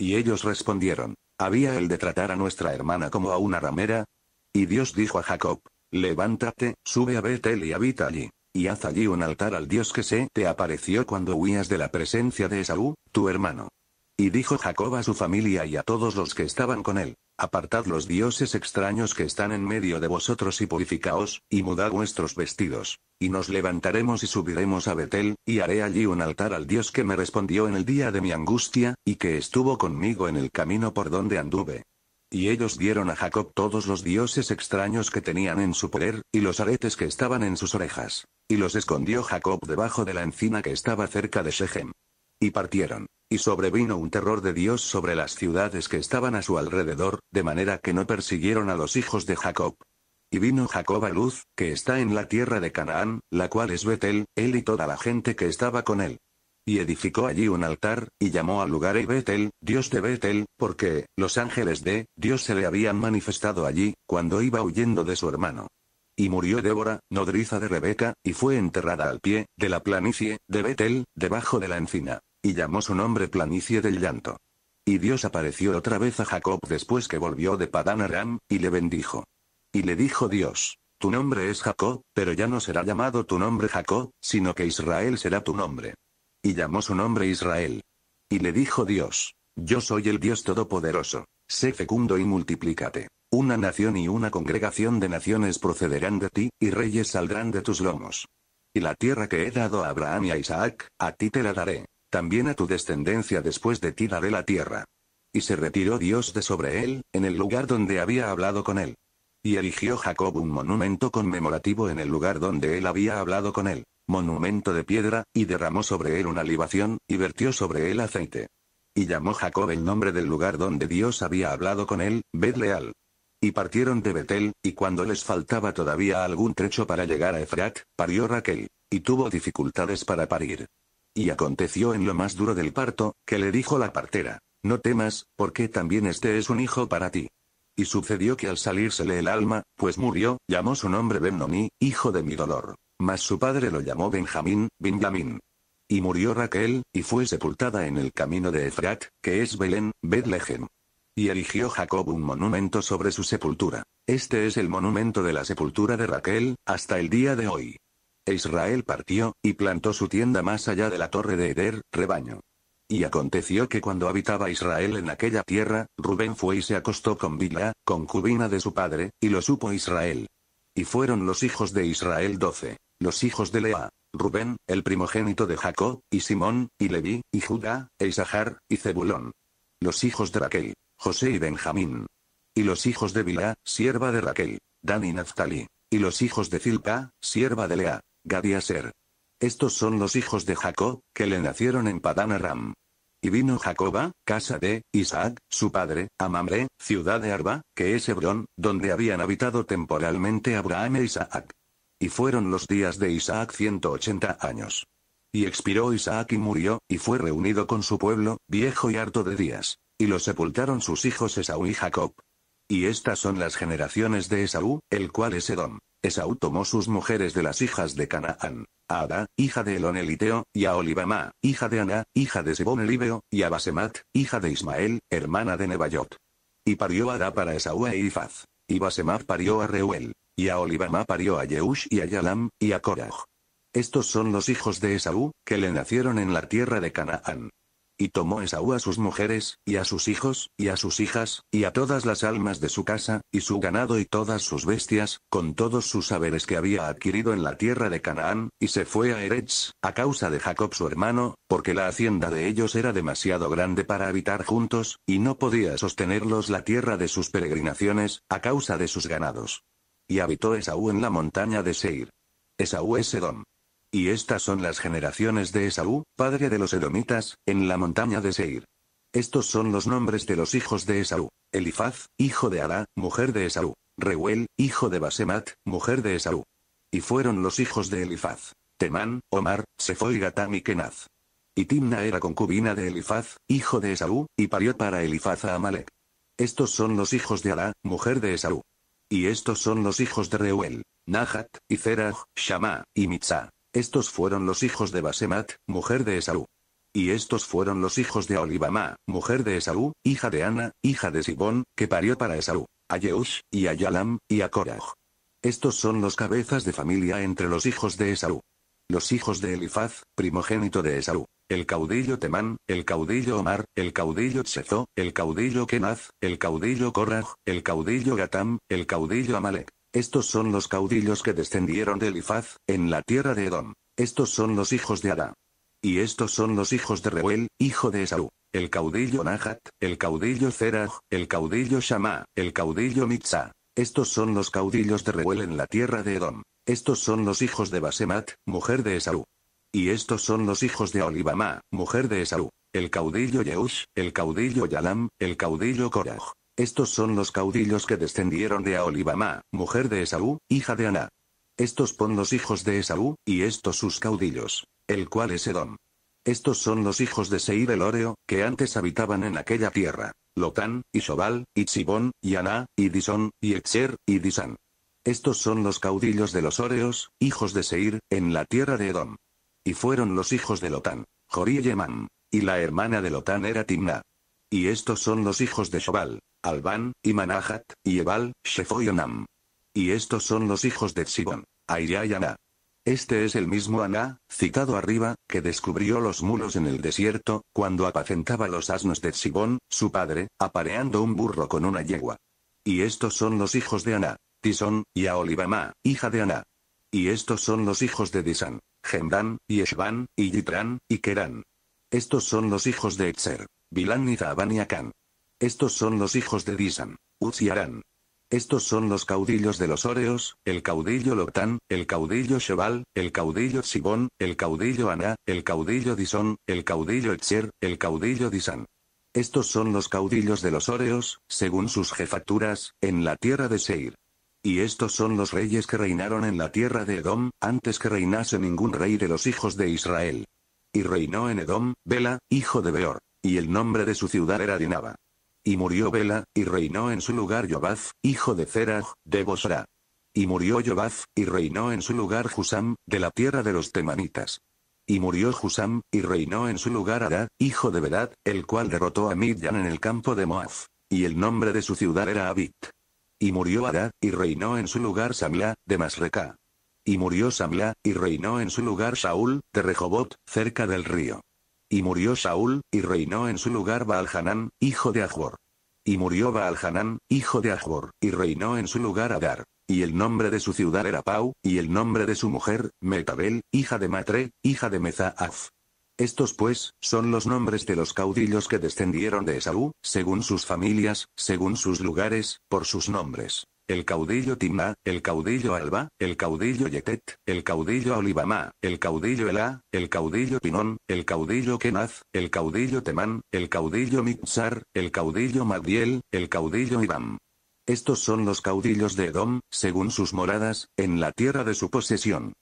Y ellos respondieron, ¿había el de tratar a nuestra hermana como a una ramera? Y Dios dijo a Jacob, levántate, sube a Betel y habita allí. Y haz allí un altar al Dios que se te apareció cuando huías de la presencia de Esaú, tu hermano. Y dijo Jacob a su familia y a todos los que estaban con él, Apartad los dioses extraños que están en medio de vosotros y purificaos, y mudad vuestros vestidos. Y nos levantaremos y subiremos a Betel, y haré allí un altar al Dios que me respondió en el día de mi angustia, y que estuvo conmigo en el camino por donde anduve. Y ellos dieron a Jacob todos los dioses extraños que tenían en su poder, y los aretes que estaban en sus orejas. Y los escondió Jacob debajo de la encina que estaba cerca de Shechem. Y partieron y sobrevino un terror de Dios sobre las ciudades que estaban a su alrededor, de manera que no persiguieron a los hijos de Jacob. Y vino Jacob a Luz, que está en la tierra de Canaán, la cual es Betel, él y toda la gente que estaba con él. Y edificó allí un altar, y llamó al lugar Betel, Dios de Betel, porque, los ángeles de, Dios se le habían manifestado allí, cuando iba huyendo de su hermano. Y murió Débora, nodriza de Rebeca, y fue enterrada al pie, de la planicie, de Betel, debajo de la encina. Y llamó su nombre planicie del llanto. Y Dios apareció otra vez a Jacob después que volvió de Padán Aram, y le bendijo. Y le dijo Dios, tu nombre es Jacob, pero ya no será llamado tu nombre Jacob, sino que Israel será tu nombre. Y llamó su nombre Israel. Y le dijo Dios, yo soy el Dios Todopoderoso, sé fecundo y multiplícate. Una nación y una congregación de naciones procederán de ti, y reyes saldrán de tus lomos. Y la tierra que he dado a Abraham y a Isaac, a ti te la daré, también a tu descendencia después de ti daré la tierra. Y se retiró Dios de sobre él, en el lugar donde había hablado con él. Y erigió Jacob un monumento conmemorativo en el lugar donde él había hablado con él, monumento de piedra, y derramó sobre él una libación, y vertió sobre él aceite. Y llamó Jacob el nombre del lugar donde Dios había hablado con él, Betleal. Y partieron de Betel, y cuando les faltaba todavía algún trecho para llegar a Efrat, parió Raquel, y tuvo dificultades para parir. Y aconteció en lo más duro del parto, que le dijo la partera, no temas, porque también este es un hijo para ti. Y sucedió que al salírsele el alma, pues murió, llamó su nombre Benoni, hijo de mi dolor. Mas su padre lo llamó Benjamín, Benjamín. Y murió Raquel, y fue sepultada en el camino de Efrat, que es Belén, Betlehem. Y erigió Jacob un monumento sobre su sepultura. Este es el monumento de la sepultura de Raquel, hasta el día de hoy. Israel partió, y plantó su tienda más allá de la torre de Eder, rebaño. Y aconteció que cuando habitaba Israel en aquella tierra, Rubén fue y se acostó con Bila, concubina de su padre, y lo supo Israel. Y fueron los hijos de Israel doce, los hijos de Lea, Rubén, el primogénito de Jacob, y Simón, y Leví, y Judá, e Isahar, y Zebulón. Los hijos de Raquel, José y Benjamín. Y los hijos de Bila, sierva de Raquel, Dan y Naftali. Y los hijos de Zilpa, sierva de Lea, Aser. Estos son los hijos de Jacob, que le nacieron en Padán Aram. Y vino Jacoba, casa de Isaac, su padre, a Mamre, ciudad de Arba, que es Hebrón, donde habían habitado temporalmente Abraham e Isaac. Y fueron los días de Isaac 180 años. Y expiró Isaac y murió, y fue reunido con su pueblo, viejo y harto de días. Y lo sepultaron sus hijos Esaú y Jacob. Y estas son las generaciones de Esaú, el cual es Edom. Esaú tomó sus mujeres de las hijas de Canaán, a Ada, hija de Eloneliteo, y a Olibama, hija de Ana, hija de Sebón Ibeo, y a Basemat, hija de Ismael, hermana de Nebayot. Y parió Adá para Esaú e Ifaz. Y Basemat parió a Reuel, y a Olibama parió a Yeush y a Yalam, y a Korah. Estos son los hijos de Esaú, que le nacieron en la tierra de Canaán. Y tomó Esaú a sus mujeres, y a sus hijos, y a sus hijas, y a todas las almas de su casa, y su ganado y todas sus bestias, con todos sus saberes que había adquirido en la tierra de Canaán, y se fue a Eretz, a causa de Jacob su hermano, porque la hacienda de ellos era demasiado grande para habitar juntos, y no podía sostenerlos la tierra de sus peregrinaciones, a causa de sus ganados. Y habitó Esaú en la montaña de Seir. Esaú es Edom. Y estas son las generaciones de Esaú, padre de los edomitas, en la montaña de Seir. Estos son los nombres de los hijos de Esaú. Elifaz, hijo de Alá, mujer de Esaú. Reuel, hijo de Basemat, mujer de Esaú. Y fueron los hijos de Elifaz. Temán, Omar, Sefoy, y y Kenaz. Y Timna era concubina de Elifaz, hijo de Esaú, y parió para Elifaz a Amalek. Estos son los hijos de Alá, mujer de Esaú. Y estos son los hijos de Reuel, Nahat, y Zerah, Shamá, y Mitzah. Estos fueron los hijos de Basemat, mujer de Esaú. Y estos fueron los hijos de Olibamá, mujer de Esaú, hija de Ana, hija de Sibón, que parió para Esaú, a Yeush, y a Yalam, y a Coraj. Estos son los cabezas de familia entre los hijos de Esaú. Los hijos de Elifaz, primogénito de Esaú. El caudillo Temán, el caudillo Omar, el caudillo Tsezo, el caudillo Kenaz, el caudillo Coraj, el caudillo Gatam, el caudillo Amalek. Estos son los caudillos que descendieron de Elifaz, en la tierra de Edom. Estos son los hijos de Adá. Y estos son los hijos de Reuel, hijo de Esaú. El caudillo Nahat, el caudillo Zerah, el caudillo Shamá, el caudillo Mitzah. Estos son los caudillos de Reuel en la tierra de Edom. Estos son los hijos de Basemat, mujer de Esaú. Y estos son los hijos de Olibamá, mujer de Esaú. El caudillo Yeush, el caudillo Yalam, el caudillo Korah. Estos son los caudillos que descendieron de Aolibamá, mujer de Esaú, hija de Aná. Estos pon los hijos de Esaú, y estos sus caudillos, el cual es Edom. Estos son los hijos de Seir el Oreo, que antes habitaban en aquella tierra. Lotán, y Shobal, y Chibón, y Aná, y Disón, y Exer y Disán. Estos son los caudillos de los Oreos, hijos de Seir, en la tierra de Edom. Y fueron los hijos de Lotán, Jorí y Yemán. Y la hermana de Lotán era Timna. Y estos son los hijos de Shobal. Albán, y Manahat, y Ebal, Shephoyonam. y estos son los hijos de Sibón, Aira y Aná. Este es el mismo Aná, citado arriba, que descubrió los mulos en el desierto, cuando apacentaba los asnos de Sibón, su padre, apareando un burro con una yegua. Y estos son los hijos de Aná, Tisón, y Aolibama, hija de Aná. Y estos son los hijos de Disán, Gemdán, y Eshban, y Yitrán, y Kerán. Estos son los hijos de Etzer, Bilán y Zabán y Akán. Estos son los hijos de Disan, Uz y Estos son los caudillos de los Oreos, el caudillo Loptán, el caudillo Shebal, el caudillo Sibón, el caudillo Aná, el caudillo Disón, el caudillo Etcher, el caudillo Disan. Estos son los caudillos de los Oreos, según sus jefaturas, en la tierra de Seir. Y estos son los reyes que reinaron en la tierra de Edom, antes que reinase ningún rey de los hijos de Israel. Y reinó en Edom, Bela, hijo de Beor. Y el nombre de su ciudad era Dinaba. Y murió Bela, y reinó en su lugar Yobaz, hijo de Zerah, de Bosra. Y murió Yobaz, y reinó en su lugar Husam, de la tierra de los temanitas. Y murió Husam, y reinó en su lugar Adá, hijo de Bedad, el cual derrotó a Midian en el campo de Moab. Y el nombre de su ciudad era Abit. Y murió Adá, y reinó en su lugar Samla, de Masreca. Y murió Samla, y reinó en su lugar Saúl, de Rehobot, cerca del río. Y murió Saúl, y reinó en su lugar Baalhanán, hijo de Ajbor. Y murió Baalhanán, hijo de Ajbor, y reinó en su lugar Adar. Y el nombre de su ciudad era Pau, y el nombre de su mujer, Metabel, hija de Matre, hija de Mezaaf. Estos pues, son los nombres de los caudillos que descendieron de Esaú, según sus familias, según sus lugares, por sus nombres el caudillo Timna, el caudillo Alba, el caudillo Yetet, el caudillo Olivamá, el caudillo Elá, el caudillo Pinón, el caudillo Kenaz, el caudillo Temán, el caudillo Mixar, el caudillo Magdiel, el caudillo Ibam. Estos son los caudillos de Edom, según sus moradas, en la tierra de su posesión.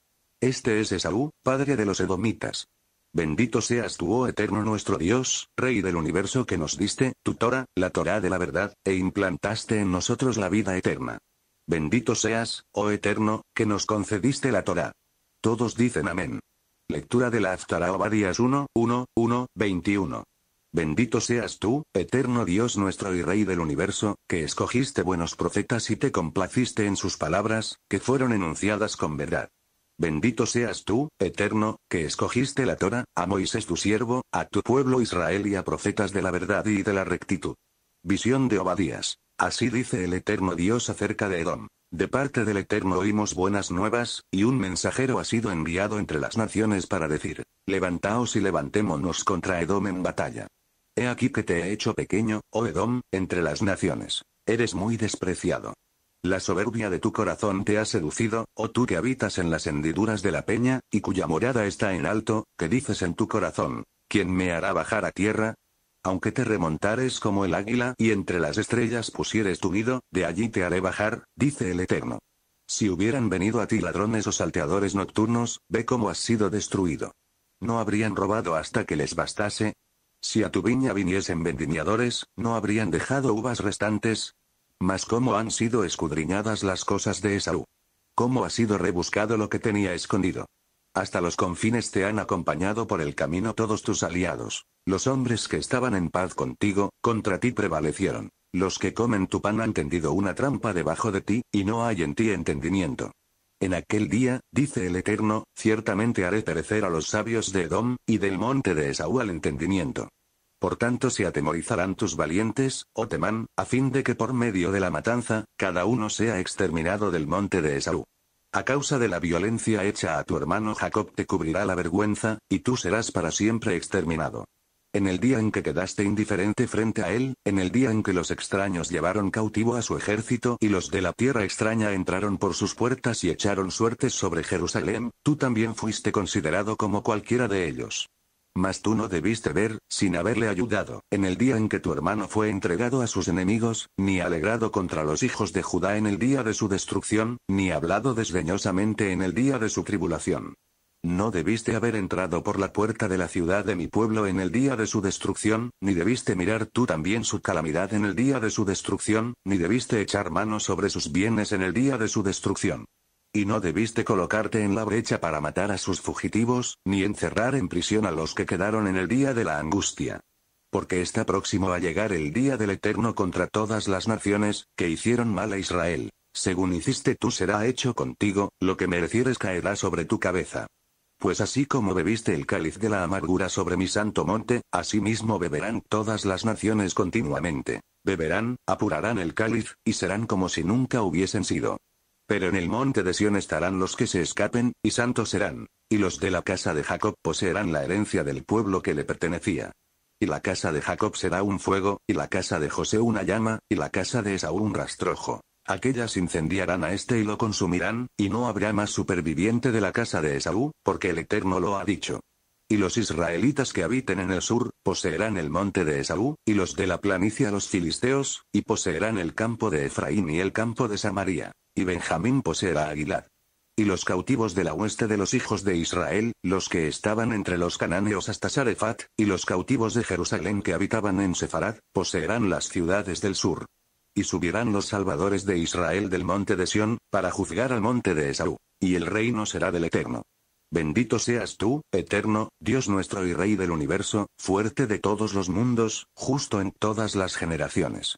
Este es Esaú, padre de los edomitas. Bendito seas tú, oh eterno nuestro Dios, Rey del universo que nos diste, tu Torah, la Torah de la verdad, e implantaste en nosotros la vida eterna. Bendito seas, oh eterno, que nos concediste la Torah. Todos dicen amén. Lectura de la Aftarah Obadías 1, 1, 1, 21. Bendito seas tú, eterno Dios nuestro y Rey del universo, que escogiste buenos profetas y te complaciste en sus palabras, que fueron enunciadas con verdad. Bendito seas tú, Eterno, que escogiste la Torah, a Moisés tu siervo, a tu pueblo Israel y a profetas de la verdad y de la rectitud. Visión de Obadías. Así dice el Eterno Dios acerca de Edom. De parte del Eterno oímos buenas nuevas, y un mensajero ha sido enviado entre las naciones para decir, levantaos y levantémonos contra Edom en batalla. He aquí que te he hecho pequeño, oh Edom, entre las naciones. Eres muy despreciado. La soberbia de tu corazón te ha seducido, oh tú que habitas en las hendiduras de la peña, y cuya morada está en alto, que dices en tu corazón, ¿quién me hará bajar a tierra? Aunque te remontares como el águila y entre las estrellas pusieres tu nido, de allí te haré bajar, dice el Eterno. Si hubieran venido a ti ladrones o salteadores nocturnos, ve cómo has sido destruido. ¿No habrían robado hasta que les bastase? Si a tu viña viniesen vendimiadores, ¿no habrían dejado uvas restantes? Mas cómo han sido escudriñadas las cosas de Esaú. Cómo ha sido rebuscado lo que tenía escondido. Hasta los confines te han acompañado por el camino todos tus aliados. Los hombres que estaban en paz contigo, contra ti prevalecieron. Los que comen tu pan han tendido una trampa debajo de ti, y no hay en ti entendimiento. En aquel día, dice el Eterno, ciertamente haré perecer a los sabios de Edom, y del monte de Esaú al entendimiento. Por tanto se atemorizarán tus valientes, Otemán, oh Temán, a fin de que por medio de la matanza, cada uno sea exterminado del monte de Esaú. A causa de la violencia hecha a tu hermano Jacob te cubrirá la vergüenza, y tú serás para siempre exterminado. En el día en que quedaste indiferente frente a él, en el día en que los extraños llevaron cautivo a su ejército y los de la tierra extraña entraron por sus puertas y echaron suertes sobre Jerusalén, tú también fuiste considerado como cualquiera de ellos. Mas tú no debiste ver, sin haberle ayudado, en el día en que tu hermano fue entregado a sus enemigos, ni alegrado contra los hijos de Judá en el día de su destrucción, ni hablado desdeñosamente en el día de su tribulación. No debiste haber entrado por la puerta de la ciudad de mi pueblo en el día de su destrucción, ni debiste mirar tú también su calamidad en el día de su destrucción, ni debiste echar mano sobre sus bienes en el día de su destrucción. Y no debiste colocarte en la brecha para matar a sus fugitivos, ni encerrar en prisión a los que quedaron en el día de la angustia. Porque está próximo a llegar el día del Eterno contra todas las naciones, que hicieron mal a Israel. Según hiciste tú será hecho contigo, lo que merecieres caerá sobre tu cabeza. Pues así como bebiste el cáliz de la amargura sobre mi santo monte, así mismo beberán todas las naciones continuamente. Beberán, apurarán el cáliz, y serán como si nunca hubiesen sido. Pero en el monte de Sión estarán los que se escapen, y santos serán. Y los de la casa de Jacob poseerán la herencia del pueblo que le pertenecía. Y la casa de Jacob será un fuego, y la casa de José una llama, y la casa de Esaú un rastrojo. Aquellas incendiarán a este y lo consumirán, y no habrá más superviviente de la casa de Esaú, porque el Eterno lo ha dicho. Y los israelitas que habiten en el sur, poseerán el monte de Esaú, y los de la planicie los filisteos, y poseerán el campo de Efraín y el campo de Samaria y Benjamín poseerá Y los cautivos de la hueste de los hijos de Israel, los que estaban entre los cananeos hasta Sarefat, y los cautivos de Jerusalén que habitaban en Sefarad, poseerán las ciudades del sur. Y subirán los salvadores de Israel del monte de Sión, para juzgar al monte de Esaú. Y el reino será del Eterno. Bendito seas tú, eterno, Dios nuestro y Rey del universo, fuerte de todos los mundos, justo en todas las generaciones.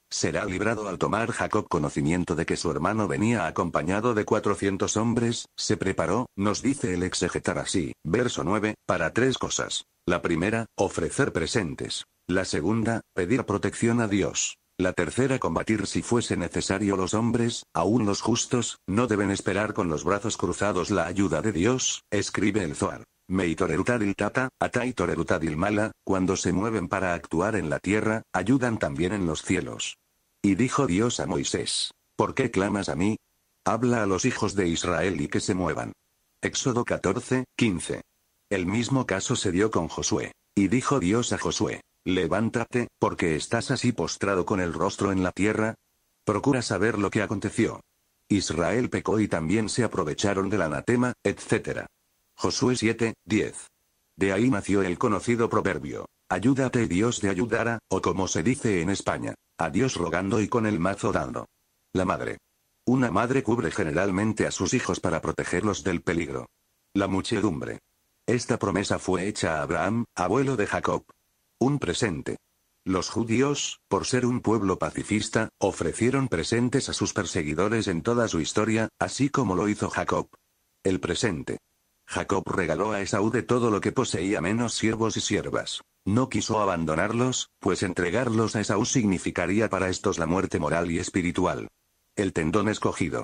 será librado al tomar Jacob conocimiento de que su hermano venía acompañado de 400 hombres, se preparó, nos dice el exegetar así, verso 9, para tres cosas. La primera, ofrecer presentes. La segunda, pedir protección a Dios. La tercera, combatir si fuese necesario los hombres, aún los justos, no deben esperar con los brazos cruzados la ayuda de Dios, escribe el Zohar. Meitorerutadil tata, ataitorerutadil mala, cuando se mueven para actuar en la tierra, ayudan también en los cielos. Y dijo Dios a Moisés, ¿por qué clamas a mí? Habla a los hijos de Israel y que se muevan. Éxodo 14, 15. El mismo caso se dio con Josué. Y dijo Dios a Josué, levántate, porque estás así postrado con el rostro en la tierra. Procura saber lo que aconteció. Israel pecó y también se aprovecharon del anatema, etc. Josué 7, 10. De ahí nació el conocido proverbio. Ayúdate Dios te ayudará, o como se dice en España, a Dios rogando y con el mazo dando. La madre. Una madre cubre generalmente a sus hijos para protegerlos del peligro. La muchedumbre. Esta promesa fue hecha a Abraham, abuelo de Jacob. Un presente. Los judíos, por ser un pueblo pacifista, ofrecieron presentes a sus perseguidores en toda su historia, así como lo hizo Jacob. El presente. Jacob regaló a Esaú de todo lo que poseía menos siervos y siervas. No quiso abandonarlos, pues entregarlos a Esaú significaría para estos la muerte moral y espiritual. El tendón escogido.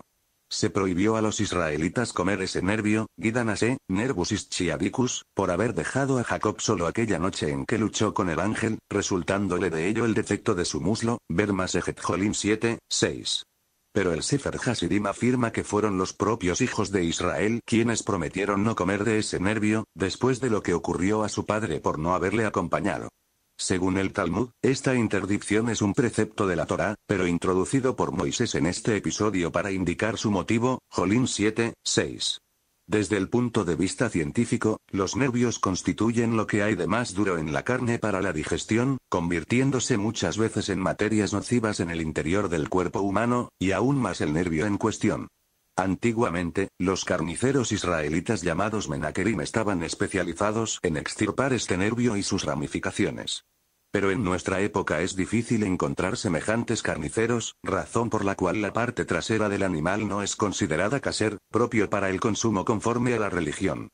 Se prohibió a los israelitas comer ese nervio, Gidanase, Nervus Ischiadicus, por haber dejado a Jacob solo aquella noche en que luchó con el ángel, resultándole de ello el defecto de su muslo, Ejetjolim 7, 6. Pero el Sefer Hasidim afirma que fueron los propios hijos de Israel quienes prometieron no comer de ese nervio, después de lo que ocurrió a su padre por no haberle acompañado. Según el Talmud, esta interdicción es un precepto de la Torah, pero introducido por Moisés en este episodio para indicar su motivo, Jolín 7, 6. Desde el punto de vista científico, los nervios constituyen lo que hay de más duro en la carne para la digestión, convirtiéndose muchas veces en materias nocivas en el interior del cuerpo humano, y aún más el nervio en cuestión. Antiguamente, los carniceros israelitas llamados menakerim estaban especializados en extirpar este nervio y sus ramificaciones. Pero en nuestra época es difícil encontrar semejantes carniceros, razón por la cual la parte trasera del animal no es considerada caser, propio para el consumo conforme a la religión.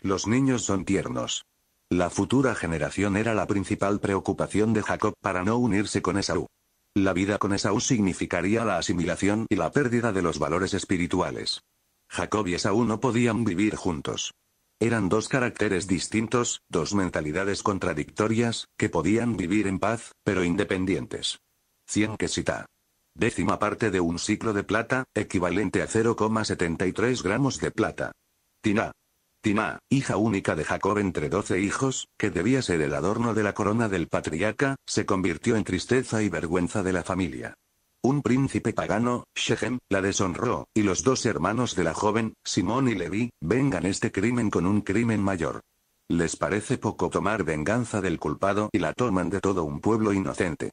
Los niños son tiernos. La futura generación era la principal preocupación de Jacob para no unirse con Esaú. La vida con Esaú significaría la asimilación y la pérdida de los valores espirituales. Jacob y Esaú no podían vivir juntos. Eran dos caracteres distintos, dos mentalidades contradictorias, que podían vivir en paz, pero independientes. 100 quesita. Décima parte de un ciclo de plata, equivalente a 0,73 gramos de plata. Tina. Tina, hija única de Jacob entre doce hijos, que debía ser el adorno de la corona del patriarca, se convirtió en tristeza y vergüenza de la familia. Un príncipe pagano, Shechem, la deshonró, y los dos hermanos de la joven, Simón y Levi, vengan este crimen con un crimen mayor. Les parece poco tomar venganza del culpado y la toman de todo un pueblo inocente.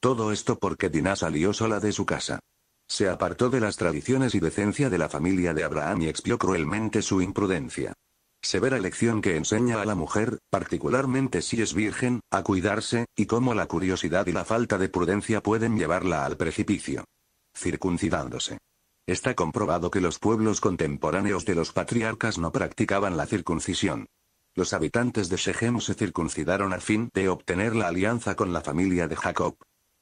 Todo esto porque Dinah salió sola de su casa. Se apartó de las tradiciones y decencia de la familia de Abraham y expió cruelmente su imprudencia. Severa lección que enseña a la mujer, particularmente si es virgen, a cuidarse, y cómo la curiosidad y la falta de prudencia pueden llevarla al precipicio. Circuncidándose. Está comprobado que los pueblos contemporáneos de los patriarcas no practicaban la circuncisión. Los habitantes de Shechem se circuncidaron a fin de obtener la alianza con la familia de Jacob.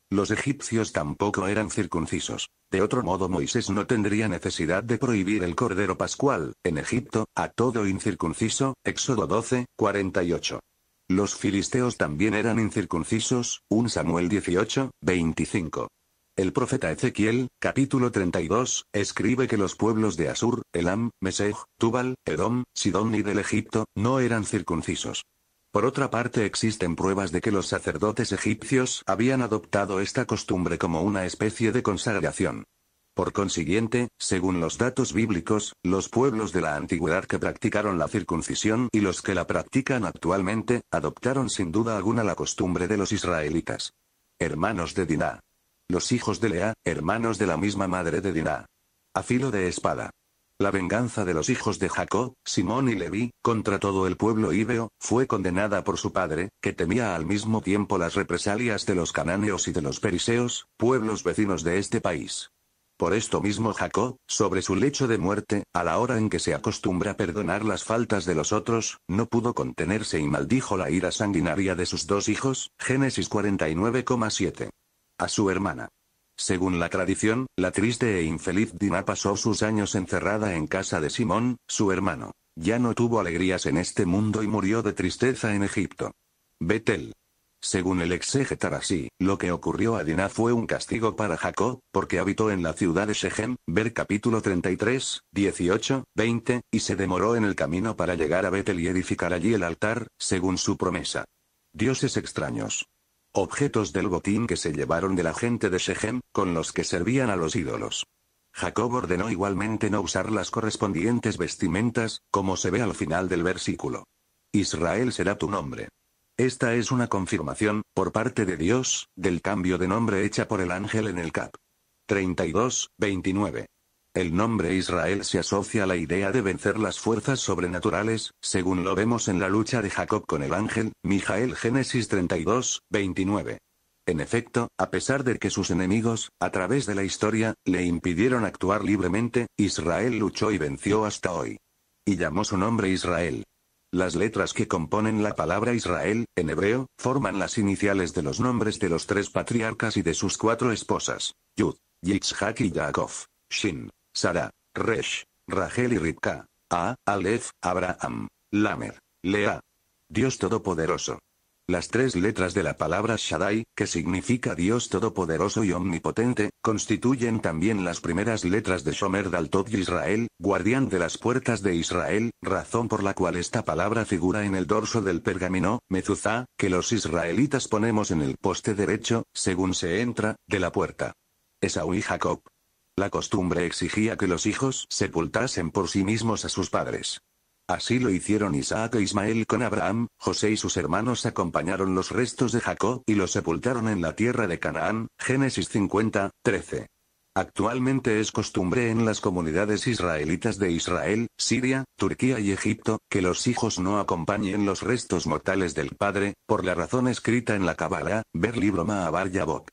Los egipcios tampoco eran circuncisos. De otro modo Moisés no tendría necesidad de prohibir el cordero pascual, en Egipto, a todo incircunciso, Éxodo 12, 48. Los filisteos también eran incircuncisos, 1 Samuel 18, 25. El profeta Ezequiel, capítulo 32, escribe que los pueblos de Asur, Elam, Mesej, Tubal, Edom, Sidón y del Egipto, no eran circuncisos. Por otra parte existen pruebas de que los sacerdotes egipcios habían adoptado esta costumbre como una especie de consagración. Por consiguiente, según los datos bíblicos, los pueblos de la antigüedad que practicaron la circuncisión y los que la practican actualmente, adoptaron sin duda alguna la costumbre de los israelitas. Hermanos de Diná. Los hijos de Lea, hermanos de la misma madre de Diná. A filo de espada. La venganza de los hijos de Jacob, Simón y Leví, contra todo el pueblo íbeo, fue condenada por su padre, que temía al mismo tiempo las represalias de los cananeos y de los periseos, pueblos vecinos de este país. Por esto mismo Jacob, sobre su lecho de muerte, a la hora en que se acostumbra a perdonar las faltas de los otros, no pudo contenerse y maldijo la ira sanguinaria de sus dos hijos, Génesis 49,7. A su hermana. Según la tradición, la triste e infeliz Dina pasó sus años encerrada en casa de Simón, su hermano. Ya no tuvo alegrías en este mundo y murió de tristeza en Egipto. Betel. Según el exegetar así, lo que ocurrió a Diná fue un castigo para Jacob, porque habitó en la ciudad de Shechem, ver capítulo 33, 18, 20, y se demoró en el camino para llegar a Betel y edificar allí el altar, según su promesa. Dioses extraños objetos del botín que se llevaron de la gente de Shechem, con los que servían a los ídolos. Jacob ordenó igualmente no usar las correspondientes vestimentas, como se ve al final del versículo. Israel será tu nombre. Esta es una confirmación, por parte de Dios, del cambio de nombre hecha por el ángel en el Cap. 32, 29. El nombre Israel se asocia a la idea de vencer las fuerzas sobrenaturales, según lo vemos en la lucha de Jacob con el ángel, Mijael Génesis 32, 29. En efecto, a pesar de que sus enemigos, a través de la historia, le impidieron actuar libremente, Israel luchó y venció hasta hoy. Y llamó su nombre Israel. Las letras que componen la palabra Israel, en hebreo, forman las iniciales de los nombres de los tres patriarcas y de sus cuatro esposas, Yud, Yitzhak y Yaakov, Shin. Sara, Resh, Rachel y Ribka. A, Aleph, Abraham, Lamer, Lea. Dios Todopoderoso. Las tres letras de la palabra Shaddai, que significa Dios Todopoderoso y Omnipotente, constituyen también las primeras letras de Shomer Daltot y Israel, guardián de las puertas de Israel, razón por la cual esta palabra figura en el dorso del pergamino, Mezuzá, que los israelitas ponemos en el poste derecho, según se entra, de la puerta. Esaú y Jacob, la costumbre exigía que los hijos sepultasen por sí mismos a sus padres. Así lo hicieron Isaac e Ismael con Abraham, José y sus hermanos acompañaron los restos de Jacob y los sepultaron en la tierra de Canaán, Génesis 50, 13. Actualmente es costumbre en las comunidades israelitas de Israel, Siria, Turquía y Egipto, que los hijos no acompañen los restos mortales del padre, por la razón escrita en la Kabbalah, ver libro Maabar Yabok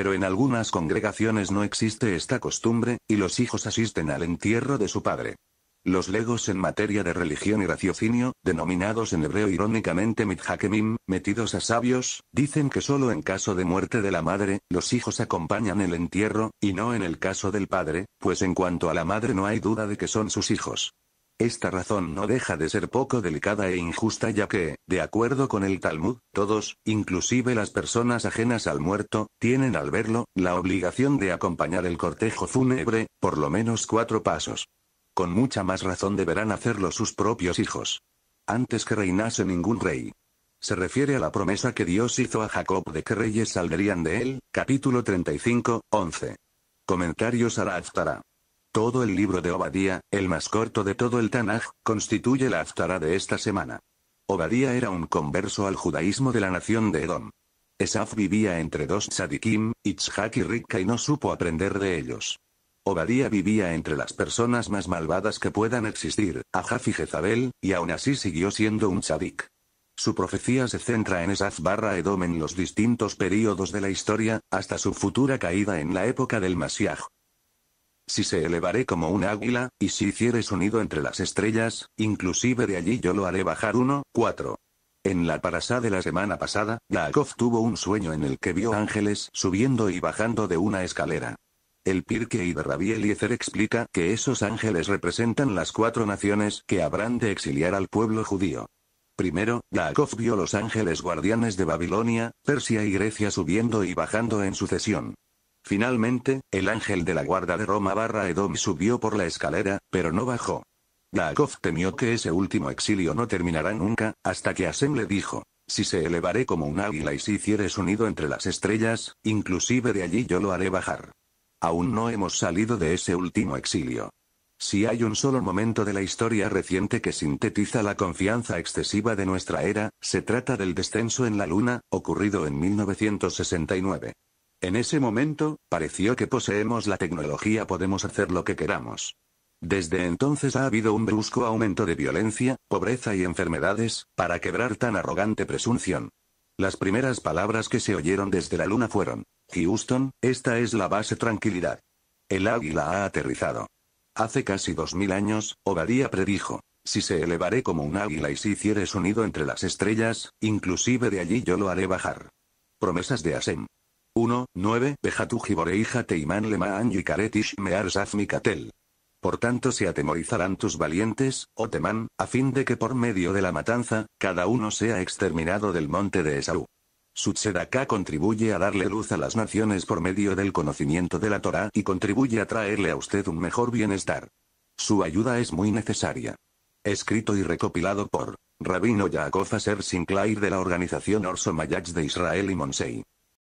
pero en algunas congregaciones no existe esta costumbre, y los hijos asisten al entierro de su padre. Los legos en materia de religión y raciocinio, denominados en hebreo irónicamente mitjakemim, metidos a sabios, dicen que solo en caso de muerte de la madre, los hijos acompañan el entierro, y no en el caso del padre, pues en cuanto a la madre no hay duda de que son sus hijos. Esta razón no deja de ser poco delicada e injusta ya que, de acuerdo con el Talmud, todos, inclusive las personas ajenas al muerto, tienen al verlo, la obligación de acompañar el cortejo fúnebre, por lo menos cuatro pasos. Con mucha más razón deberán hacerlo sus propios hijos. Antes que reinase ningún rey. Se refiere a la promesa que Dios hizo a Jacob de que reyes saldrían de él, capítulo 35, 11. Comentarios a la todo el libro de Obadía, el más corto de todo el Tanaj, constituye la Aftara de esta semana. Obadía era un converso al judaísmo de la nación de Edom. Esaf vivía entre dos tzadikim, Itzhak y Rikka y no supo aprender de ellos. Obadía vivía entre las personas más malvadas que puedan existir, Ajaf y Jezabel, y aún así siguió siendo un tzadik. Su profecía se centra en Esaf barra Edom en los distintos períodos de la historia, hasta su futura caída en la época del Masiyah. Si se elevaré como un águila, y si hicieres un entre las estrellas, inclusive de allí yo lo haré bajar uno, cuatro. En la parasá de la semana pasada, Yaakov tuvo un sueño en el que vio ángeles subiendo y bajando de una escalera. El Pirkei de y Eliezer explica que esos ángeles representan las cuatro naciones que habrán de exiliar al pueblo judío. Primero, Yaakov vio los ángeles guardianes de Babilonia, Persia y Grecia subiendo y bajando en sucesión. Finalmente, el ángel de la guarda de Roma barra Edom subió por la escalera, pero no bajó. Yaakov temió que ese último exilio no terminará nunca, hasta que Asem le dijo, si se elevaré como un águila y si hicieres unido nido entre las estrellas, inclusive de allí yo lo haré bajar. Aún no hemos salido de ese último exilio. Si hay un solo momento de la historia reciente que sintetiza la confianza excesiva de nuestra era, se trata del descenso en la Luna, ocurrido en 1969. En ese momento, pareció que poseemos la tecnología, podemos hacer lo que queramos. Desde entonces ha habido un brusco aumento de violencia, pobreza y enfermedades, para quebrar tan arrogante presunción. Las primeras palabras que se oyeron desde la luna fueron, Houston, esta es la base tranquilidad. El águila ha aterrizado. Hace casi dos mil años, Obadía predijo, si se elevaré como un águila y si hicieres un nido entre las estrellas, inclusive de allí yo lo haré bajar. Promesas de Asem. 1, 9, jateiman Teiman Karetish Yikaretish Mear mikatel. Por tanto se atemorizarán tus valientes, Otemán, oh a fin de que por medio de la matanza, cada uno sea exterminado del monte de Esaú. Sutsedaka contribuye a darle luz a las naciones por medio del conocimiento de la Torá y contribuye a traerle a usted un mejor bienestar. Su ayuda es muy necesaria. Escrito y recopilado por Rabino Yaakov Aser Sinclair de la organización Orso Mayach de Israel y Monsei.